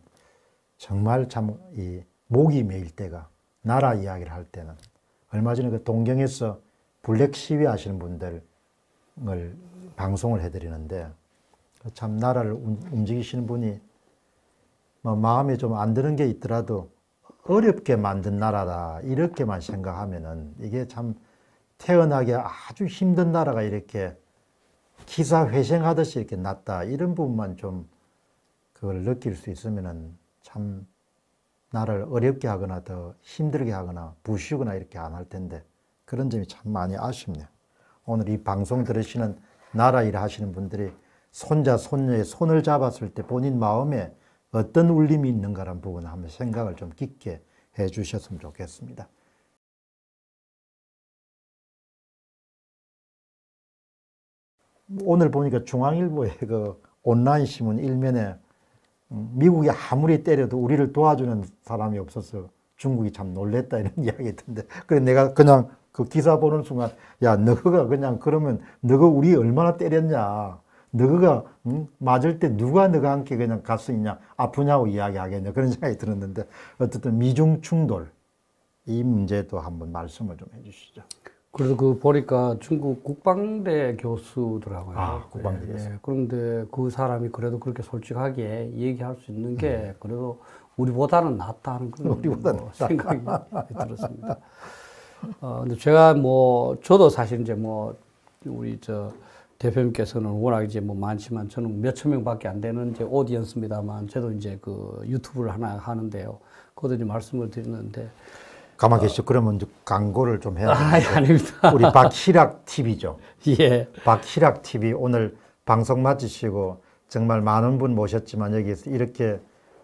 [SPEAKER 1] 정말 참 이 목이 메일 때가 나라 이야기를 할 때는 얼마 전에 그 동경에서 블랙 시위 하시는 분들을 방송을 해드리는데 그 참 나라를 움직이시는 분이 뭐 마음에 좀안 드는 게 있더라도 어렵게 만든 나라다 이렇게만 생각하면은 이게 참 태어나기 아주 힘든 나라가 이렇게 기사 회생하듯이 이렇게 났다 이런 부분만 좀 그걸 느낄 수있으면참 나를 어렵게 하거나 더 힘들게 하거나 부시거나 이렇게 안 할 텐데 그런 점이 참 많이 아쉽네요. 오늘 이 방송 들으시는 나라 일 하시는 분들이 손자 손녀의 손을 잡았을 때 본인 마음에 어떤 울림이 있는가란 부분 한번 생각을 좀 깊게 해 주셨으면 좋겠습니다. 오늘 보니까 중앙일보의 그 온라인 신문 일면에 음, 미국이 아무리 때려도 우리를 도와주는 사람이 없어서 중국이 참 놀랬다 이런 이야기 했던데 그래 내가 그냥 그 기사 보는 순간 야 너가 그냥 그러면 너가 우리 얼마나 때렸냐 너가 음, 맞을 때 누가 너가 함께 그냥 갈수 있냐 아프냐고 이야기하겠냐 그런 생각이 들었는데 어쨌든 미중 충돌 이 문제도 한번 말씀을 좀 해주시죠.
[SPEAKER 2] 그래서 그 보니까 중국 국방대 교수더라고요. 아, 국방대 예, 예. 교수. 그런데 그 사람이 그래도 그렇게 솔직하게 얘기할 수 있는 게 음. 그래도 우리보다는 낫다는 그런 우리보다 뭐 낫다. 생각이 들었습니다. 어, 근데 제가 뭐 저도 사실 이제 뭐 우리 저 대표님께서는 워낙 이제 뭐 많지만 저는 몇천 명밖에 안 되는 이제 오디언스입니다만 저도 이제 그 유튜브를 하나 하는데요. 그것도 이제 말씀을 드리는데
[SPEAKER 1] 가만 계시죠. 그러면 이제 광고를 좀 해야 아, 예, 아닙니다. 우리 박희락 TV죠. 예. 박희락 TV 오늘 방송 마치시고 정말 많은 분 모셨지만 여기서 이렇게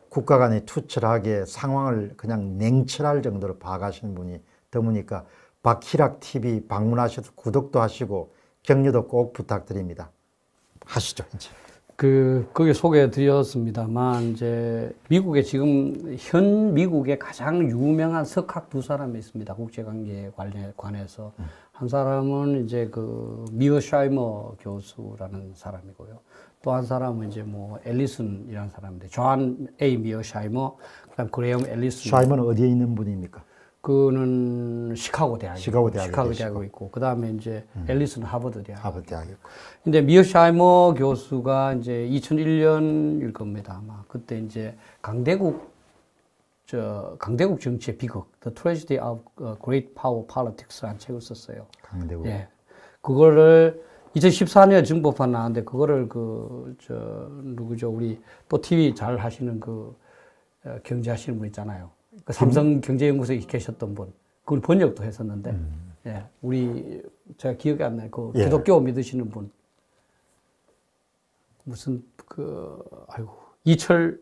[SPEAKER 1] 국가 간의 투철하게 상황을 그냥 냉철할 정도로 봐가시는 분이 드무니까 박희락 TV 방문하셔서 구독도 하시고 격려도 꼭 부탁드립니다. 하시죠,
[SPEAKER 2] 이제. 그, 거기 소개해 드렸습니다만, 이제, 미국에 지금, 현 미국에 가장 유명한 석학 두 사람이 있습니다. 국제관계에 관해서. 음. 한 사람은 이제 그, 미어 샤이머 교수라는 사람이고요. 또 한 사람은 이제 뭐, 앨리슨이라는 사람인데, 존 A. 미어 샤이머, 그 다음 그레엄 앨리슨. 샤이머는 어디에
[SPEAKER 1] 있는 분입니까?
[SPEAKER 2] 그는 시카고 대학 시카고 대학 시카고 대학 있고 그다음에 이제 음. 앨리슨 하버드 대학 하버드 대학 있고 근데 미어샤이머 교수가 이제 2001년일 겁니다 아마 그때 이제 강대국 저 강대국 정치의 비극 The Tragedy of 어, Great Power Politics라는 책을 썼어요
[SPEAKER 1] 강대국 예
[SPEAKER 2] 그거를 2014년에 정보판 나왔는데 그거를 그 저 누구죠 우리 또 TV 잘 하시는 그 어, 경제하시는 분 있잖아요 그 삼성 경제연구소에 계셨던 분, 그걸 번역도 했었는데, 음. 예, 우리 제가 기억이 안 나요. 그 예. 기독교 믿으시는 분, 무슨 그 아이고 이철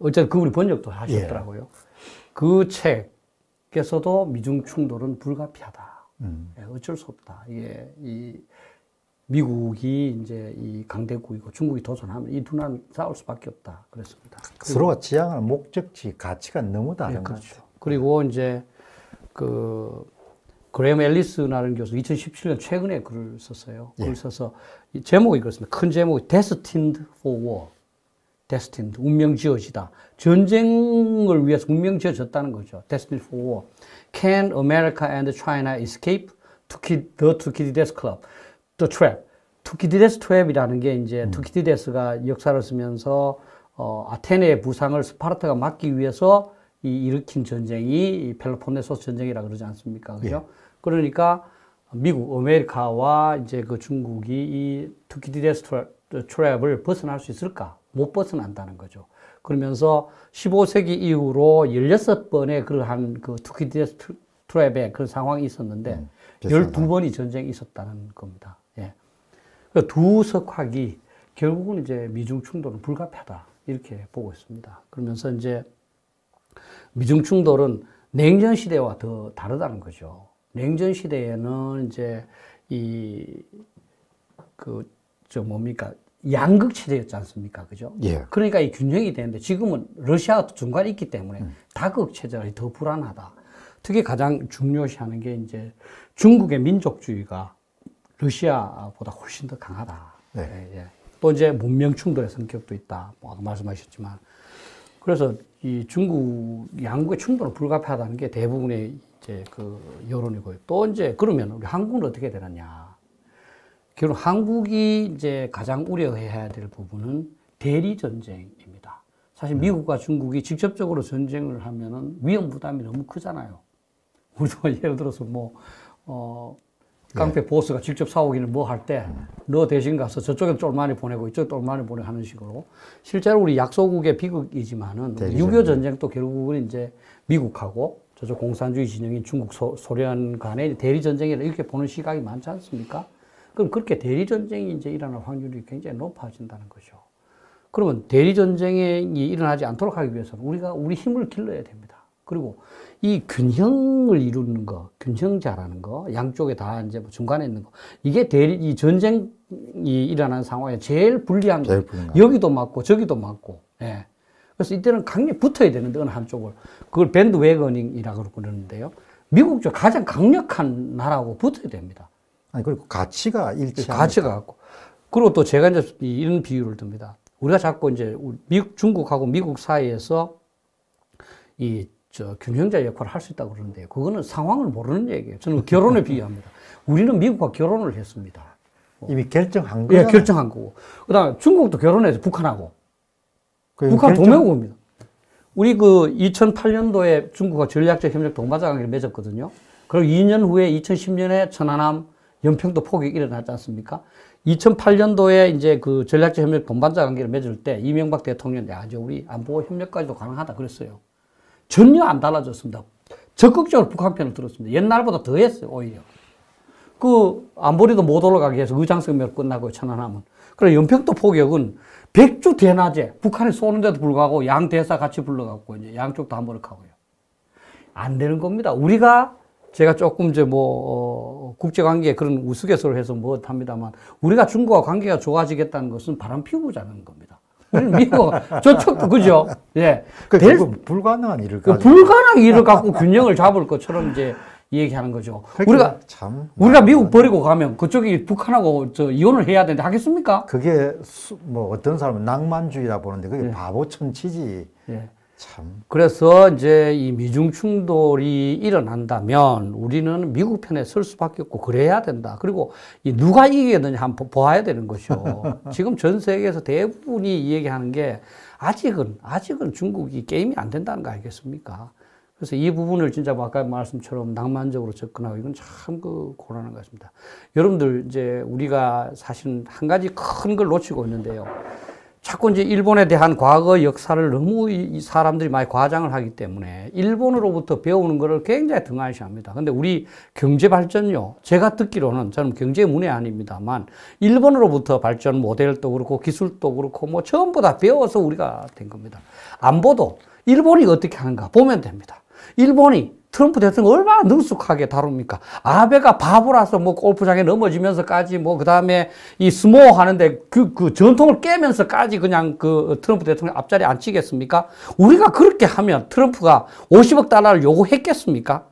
[SPEAKER 2] 어쨌든 그분이 번역도 하셨더라고요. 예. 그 책에서도 미중 충돌은 불가피하다. 음. 예, 어쩔 수 없다. 이게 예, 이 미국이 이제 이 강대국이고 중국이 도전하면 이 두나라 싸울 수밖에 없다. 그랬습니다. 서로가 지향하는 목적지, 가치가 너무 다른 네, 그렇죠. 그리고 이제 그 그레임 앨리스라는 교수 2017년 최근에 글을 썼어요. 예. 글을 예. 써서 제목이 그렇습니다. 큰 제목이 Destined for War. Destined. 운명 지어지다. 전쟁을 위해서 운명 지어졌다는 거죠. Destined for War. Can America and China escape? To kid, the To Kid Death Club. The Trap. 투키디데스 트랩이라는 게 이제 음. 투키디데스가 역사를 쓰면서 어, 아테네의 부상을 스파르타가 막기 위해서 이 일으킨 전쟁이 이 펠로폰네소스 전쟁이라 그러지 않습니까? 그죠? 예. 그러니까 미국, 아메리카와 이제 그 중국이 이 투키디데스 트랩, 을 벗어날 수 있을까? 못 벗어난다는 거죠. 그러면서 15세기 이후로 16번의 그러한 그 투키디데스 트랩의 그런 상황이 있었는데 음, 12번이 전쟁이 있었다는 겁니다. 그러니까 두석화기 결국은 이제 미중 충돌은 불가피하다 이렇게 보고 있습니다. 그러면서 이제 미중 충돌은 냉전 시대와 더 다르다는 거죠. 냉전 시대에는 이제 이 그 저 뭡니까 양극 체제였지 않습니까? 그죠? 예. 그러니까 이 균형이 되는데 지금은 러시아 중간에 있기 때문에 음. 다극 체제가 더 불안하다. 특히 가장 중요시하는 게 이제 중국의 민족주의가 러시아보다 훨씬 더 강하다. 네. 예, 예. 또 이제 문명 충돌의 성격도 있다. 뭐 말씀하셨지만 그래서 이 중국 양국의 충돌은 불가피하다는 게 대부분의 이제 그 여론이고요. 또 이제 그러면 우리 한국은 어떻게 되느냐? 결국 한국이 이제 가장 우려해야 될 부분은 대리 전쟁입니다. 사실 네. 미국과 중국이 직접적으로 전쟁을 하면은 위험 부담이 너무 크잖아요. 우리도 예를 들어서 뭐, 어, 네. 깡패 보스가 직접 사오기는 뭐 할 때너 음. 대신 가서 저쪽에 쫄만이 보내고 이쪽 쫄만이 보내 하는 식으로 실제로 우리 약소국의 비극이지만은 6.25 전쟁도 결국은 이제 미국하고 저쪽 공산주의 진영인 중국 소, 소련 간의 대리 전쟁이라 이렇게 보는 시각이 많지 않습니까? 그럼 그렇게 대리 전쟁이 이제 일어날 확률이 굉장히 높아진다는 거죠. 그러면 대리 전쟁이 일어나지 않도록 하기 위해서는 우리가 우리 힘을 길러야 됩니다. 그리고 이 균형을 이루는 거, 균형 잘하는 거, 양쪽에 다 이제 뭐 중간에 있는 거, 이게 대리, 이 전쟁이 일어나는 상황에 제일 불리한 거예요. 여기도 맞고 저기도 맞고. 예. 그래서 이때는 강력 히 붙어야 되는데 어느 한쪽을 그걸 밴드 웨거닝이라고 그러는데요. 미국 쪽 가장 강력한 나라하고 붙어야 됩니다. 아니 그리고 가치가 일치. 예, 가치가 같고. 그리고 또 제가 이제 이런 비유를 듭니다. 우리가 자꾸 이제 미국 중국하고 미국 사이에서 이저 균형자 역할을 할 수 있다고 그러는데 그거는 상황을 모르는 얘기예요. 저는 결혼에 비유합니다. 우리는 미국과 결혼을 했습니다. 이미 결정한 거예 결정한 거고. 그다음 중국도 결혼해서 북한하고. 북한 결정... 동맹국입니다. 우리 그 2008년도에 중국과 전략적 협력 동반자관계를 맺었거든요. 그리고 2년 후에 2010년에 천안함 연평도 포격이 일어났지 않습니까? 2008년도에 이제 그 전략적 협력 동반자 관계를 맺을 때 이명박 대통령, 이 아주 우리 안보 협력까지도 가능하다 그랬어요. 전혀 안 달라졌습니다. 적극적으로 북한 편을 들었습니다. 옛날보다 더 했어요, 오히려. 그 안보리도 못 올라가게 해서 의장성명 끝나고 천안함은. 그리고 연평도 포격은 백주 대낮에 북한이 쏘는데도 불구하고 양 대사 같이 불러갖고 이제 양쪽 다 한번하고요. 안 되는 겁니다. 우리가 제가 조금 이제 뭐 어, 국제관계 그런 우스갯소리를 해서 뭐 합니다만 우리가 중국과 관계가 좋아지겠다는 것은 바람 피우자는 겁니다. 미국 음, 저쪽도 그죠? 예.
[SPEAKER 1] 그 될, 불가능한 일을 그 불가능한 일을
[SPEAKER 2] 갖고 균형을 잡을 것처럼 이제 얘기하는 거죠. 그러니까 우리가 참 우리가 미국 버리고 가면 그쪽이 북한하고 저 이혼을 해야 되는데 하겠습니까? 그게 수, 뭐 어떤 사람은 낭만주의라 보는데 그게 예. 바보천치지. 예. 참. 그래서 이제 이 미중 충돌이 일어난다면 우리는 미국 편에 설 수밖에 없고 그래야 된다. 그리고 이 누가 이기겠느냐 한번 보아야 되는 것이죠. 지금 전 세계에서 대부분이 얘기하는 게 아직은 아직은 중국이 게임이 안 된다는 거알겠습니까 그래서 이 부분을 진짜 뭐 아까 말씀처럼 낭만적으로 접근하고 이건 참 그 고난한 것입니다. 여러분들 이제 우리가 사실 한 가지 큰 걸 놓치고 있는데요. 자꾸 이제 일본에 대한 과거 역사를 너무 이 사람들이 많이 과장을 하기 때문에 일본으로부터 배우는 것을 굉장히 등한시합니다. 근데 우리 경제 발전요. 제가 듣기로는 저는 경제 문외 아닙니다만 일본으로부터 발전 모델도 그렇고 기술도 그렇고 뭐 전부 다 배워서 우리가 된 겁니다. 안보도 일본이 어떻게 하는가 보면 됩니다. 일본이 트럼프 대통령 얼마나 능숙하게 다룹니까? 아베가 바보라서 뭐 골프장에 넘어지면서까지 뭐 그다음에 이 스모어 하는데 그, 그 전통을 깨면서까지 그냥 그 트럼프 대통령 앞자리에 앉히겠습니까? 우리가 그렇게 하면 트럼프가 50억 달러를 요구했겠습니까?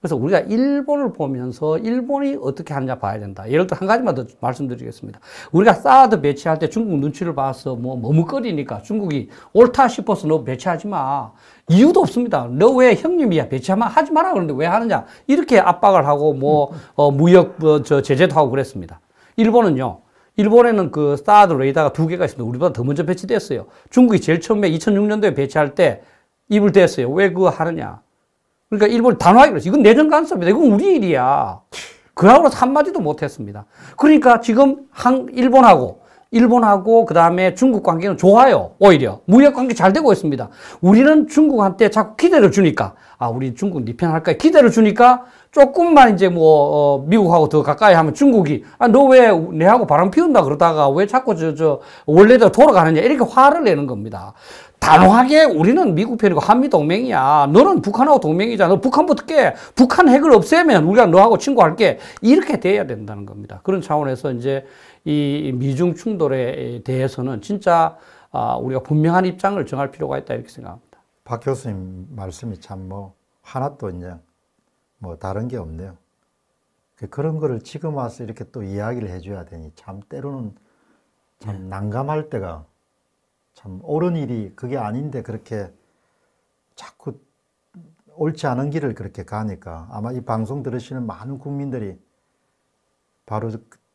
[SPEAKER 2] 그래서 우리가 일본을 보면서 일본이 어떻게 하느냐 봐야 된다. 예를 들어 한 가지만 더 말씀드리겠습니다. 우리가 사드 배치할 때 중국 눈치를 봐서 뭐 머뭇거리니까 중국이 옳다 싶어서 너 배치하지 마. 이유도 없습니다. 너 왜 형님이야 배치하면 하지 마라 그러데왜 하느냐 이렇게 압박을 하고 뭐 어, 무역 어, 저 제재도 하고 그랬습니다. 일본은요. 일본에는 그 사드 레이더가 두 개가 있습니다. 우리보다 더 먼저 배치됐어요. 중국이 제일 처음에 2006년도에 배치할 때 입을 뗐어요. 왜 그거 하느냐. 그러니까 일본이 단호하게 그랬어요. 이건 내정 간섭이다. 이건 우리 일이야. 그하고는 한마디도 못했습니다. 그러니까 지금 한, 일본하고 일본하고 그다음에 중국 관계는 좋아요. 오히려 무역 관계 잘 되고 있습니다. 우리는 중국한테 자꾸 기대를 주니까 아 우리 중국 니편 네 할까 기대를 주니까 조금만 이제 뭐 어, 미국하고 더 가까이 하면 중국이 아너 왜 내하고 바람 피운다 그러다가 왜 자꾸 저저 저 원래대로 돌아가느냐 이렇게 화를 내는 겁니다. 단호하게 우리는 미국 편이고 한미 동맹이야. 너는 북한하고 동맹이잖아. 너 북한부터 깨. 북한 핵을 없애면 우리가 너하고 친구할게. 이렇게 돼야 된다는 겁니다. 그런 차원에서 이제 이 미중 충돌에 대해서는 진짜 아, 우리가 분명한 입장을 정할 필요가 있다 이렇게 생각합니다.
[SPEAKER 1] 박 교수님 말씀이 참 뭐 하나도 이제 뭐 다른 게 없네요. 그 그런 거를 지금 와서 이렇게 또 이야기를 해줘야 되니 참 때로는 참 예. 난감할 때가 참 옳은 일이 그게 아닌데 그렇게 자꾸 옳지 않은 길을 그렇게 가니까 아마 이 방송 들으시는 많은 국민들이 바로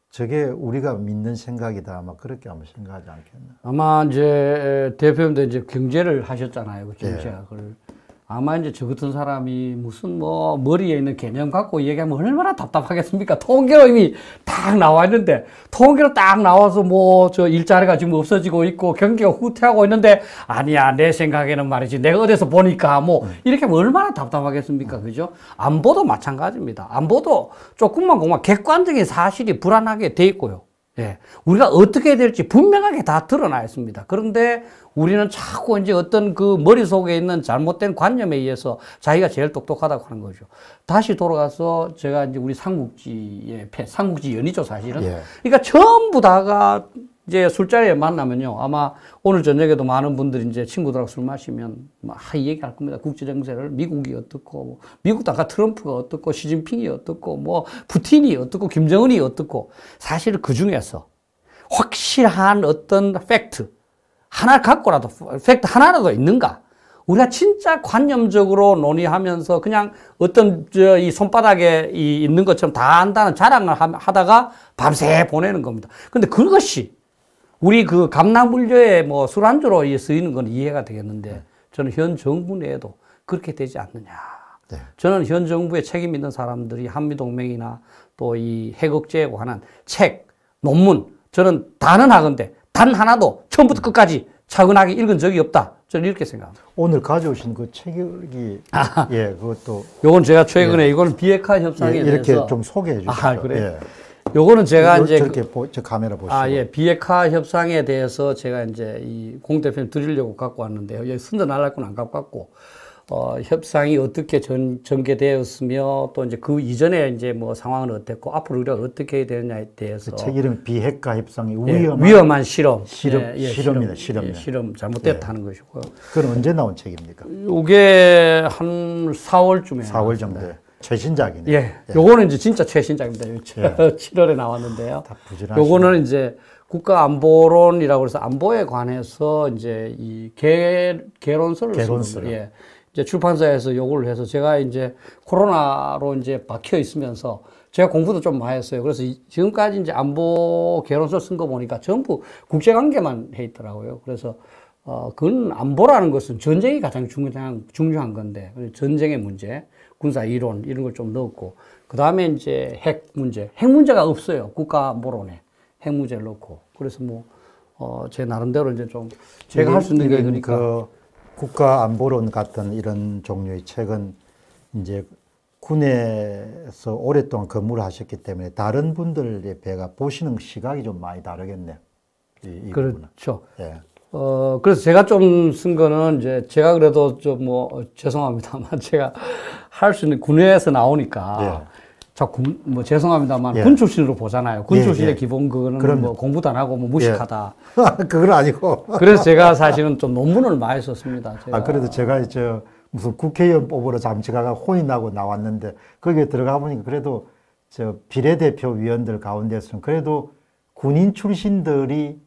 [SPEAKER 1] 저게 우리가 믿는 생각이다. 아마 그렇게 아마 생각하지 않겠나.
[SPEAKER 2] 아마 이제 대표님도 이제 경제를 하셨잖아요. 그 예. 경제학을. 예. 아마 이제 저 같은 사람이 무슨 뭐 머리에 있는 개념 갖고 얘기하면 얼마나 답답하겠습니까? 통계로 이미 딱 나와 있는데 통계로 딱 나와서 뭐 저 일자리가 지금 없어지고 있고 경기가 후퇴하고 있는데 아니야 내 생각에는 말이지 내가 어디서 보니까 뭐 이렇게 하면 얼마나 답답하겠습니까? 그죠? 안보도 마찬가지입니다. 안보도 조금만 공만 객관적인 사실이 불안하게 돼 있고요. 예. 우리가 어떻게 해야 될지 분명하게 다 드러나 있습니다. 그런데 우리는 자꾸 이제 어떤 그 머릿속에 있는 잘못된 관념에 의해서 자기가 제일 똑똑하다고 하는 거죠. 다시 돌아가서 제가 이제 우리 삼국지의, 삼국지 연이죠, 사실은. 예. 그러니까 전부 다가 이제 술자리에 만나면요. 아마 오늘 저녁에도 많은 분들이 이제 친구들하고 술 마시면 막 얘기할 겁니다. 국제정세를 미국이 어떻고, 뭐 미국도 아까 트럼프가 어떻고, 시진핑이 어떻고, 뭐 푸틴이 어떻고, 김정은이 어떻고. 사실 그 중에서 확실한 어떤 팩트, 하나 갖고라도, 팩트 하나라도 있는가? 우리가 진짜 관념적으로 논의하면서 그냥 어떤 저이 손바닥에 이 있는 것처럼 다 한다는 자랑을 하다가 밤새 보내는 겁니다. 근데 그것이 우리 그감나물조에뭐 술안주로 쓰이는 건 이해가 되겠는데 네. 저는 현 정부 내에도 그렇게 되지 않느냐. 네. 저는 현 정부에 책임 있는 사람들이 한미동맹이나 또 이해극제에 관한 책, 논문, 저는 단은 하건데 단 하나도 처음부터 끝까지 차근하게 읽은 적이 없다. 저는 이렇게 생각합니다.
[SPEAKER 1] 오늘 가져오신 그 책이 아, 예 그것도 요건 제가 최근에 예. 이걸 비핵화 예, 협상에 예, 이렇게 대해서. 좀 소개해 주시죠. 아, 그래. 예. 요거는 제가 이제 저렇게 그, 보, 저 카메라 보시고 아,
[SPEAKER 2] 예. 비핵화 협상에 대해서 제가 이제 이공 대표님 드리려고 갖고 왔는데요. 예, 순서 날랄 건안 갖고 왔고 어, 협상이 어떻게 전, 전개되었으며 또 이제 그 이전에 이제 뭐 상황은 어땠고 앞으로 우리가 어떻게 해야 되느냐에 대해서 그 책 이름
[SPEAKER 1] 비핵화 협상이 예, 위험한, 예, 위험한 실험 실험 예, 예, 실험이다 실험
[SPEAKER 2] 예, 실험 잘못됐다는 예. 것이고요. 그건 언제 나온 책입니까? 이게 한 4월쯤에 4월 정도에. 최신작이네요. 예. 예. 요거는 이제 진짜 최신작입니다. 예. 7월에 나왔는데요. 요거는 이제 국가안보론이라고 해서 안보에 관해서 이제 이 개, 개론서를 개론서. 예. 이제 출판사에서 요구를 해서 제가 이제 코로나로 이제 박혀 있으면서 제가 공부도 좀 많이 했어요. 그래서 이, 지금까지 이제 안보 개론서 쓴 거 보니까 전부 국제관계만 해 있더라고요. 그래서 어, 그건 안보라는 것은 전쟁이 가장 중요한, 중요한 건데, 전쟁의 문제. 군사 이론 이런 걸 좀 넣었고 그 다음에 이제 핵 문제 핵 문제가 없어요 국가 모론에 핵 문제를 넣고 그래서 뭐제 어 나름대로 이제 좀 제가 할 수 있는 게 그러니까
[SPEAKER 1] 그 국가 안보론 같은 이런 종류의 책은 이제 군에서 오랫동안 근무를 하셨기 때문에 다른
[SPEAKER 2] 분들의 배가 보시는 시각이 좀 많이 다르겠네요. 이, 이 그렇죠. 예. 어, 그래서 제가 좀 쓴 거는 이제 제가 그래도 좀뭐 어, 죄송합니다만 제가 할 수 있는 군에서 나오니까 자군 예. 뭐 죄송합니다만 예. 군 출신으로 보잖아요. 군 예, 출신의 예. 기본 그거는 뭐 그럼요. 뭐 공부도 안 하고 뭐 무식하다. 그건 아니고. 그래서 제가 사실은 좀 논문을 많이 썼습니다. 제가. 아 그래도 제가 이제 무슨 국회의원 뽑으러
[SPEAKER 1] 잠시 가가 혼이 나고 나왔는데 거기에 들어가 보니까 그래도 저 비례대표 위원들 가운데서는 그래도 군인 출신들이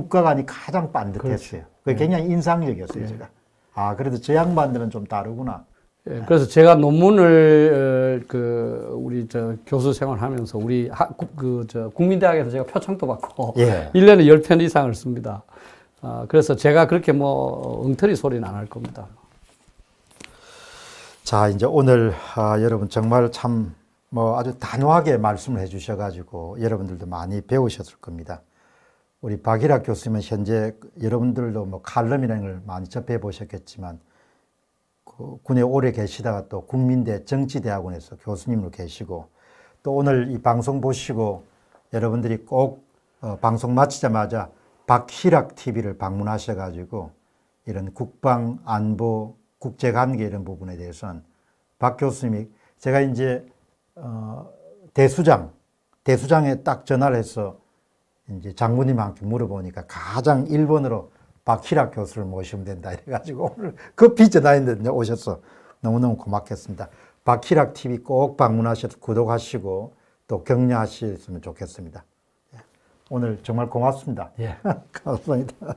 [SPEAKER 1] 국가관이 가장 반듯했어요. 그렇죠. 그게 네. 굉장히 인상적이었어요, 네. 제가. 아, 그래도 저 양반들은 좀 다르구나.
[SPEAKER 2] 네. 그래서 제가 논문을 어, 그 우리 저 교수 생활하면서 우리 그저 국민대학에서 제가 표창도 받고 예. 1년에 10편 이상을 씁니다. 아, 그래서 제가 그렇게 뭐 엉터리 소리는 안 할 겁니다.
[SPEAKER 1] 자, 이제 오늘 아, 여러분 정말 참 뭐 아주 단호하게 말씀을 해 주셔 가지고 여러분들도 많이 배우셨을 겁니다. 우리 박일학 교수님은 현재 여러분들도 뭐 칼럼이라는 걸 많이 접해 보셨겠지만 그 군에 오래 계시다가 또 국민대 정치대학원에서 교수님으로 계시고 또 오늘 이 방송 보시고 여러분들이 꼭어 방송 마치자마자 박희락 TV를 방문하셔가지고 이런 국방, 안보, 국제관계 이런 부분에 대해서는 박 교수님이 제가 이제 어 대수장, 대수장에 딱 전화를 해서 이제 장군님한테 물어보니까 가장 1번으로 박희락 교수를 모시면 된다 이래가지고 오늘 급히 그 전화했는데 오셔서 너무너무 고맙겠습니다. 박희락 TV 꼭 방문하셔서 구독하시고 또 격려하셨으면 좋겠습니다. 예, 오늘 정말 고맙습니다. 예. 감사합니다.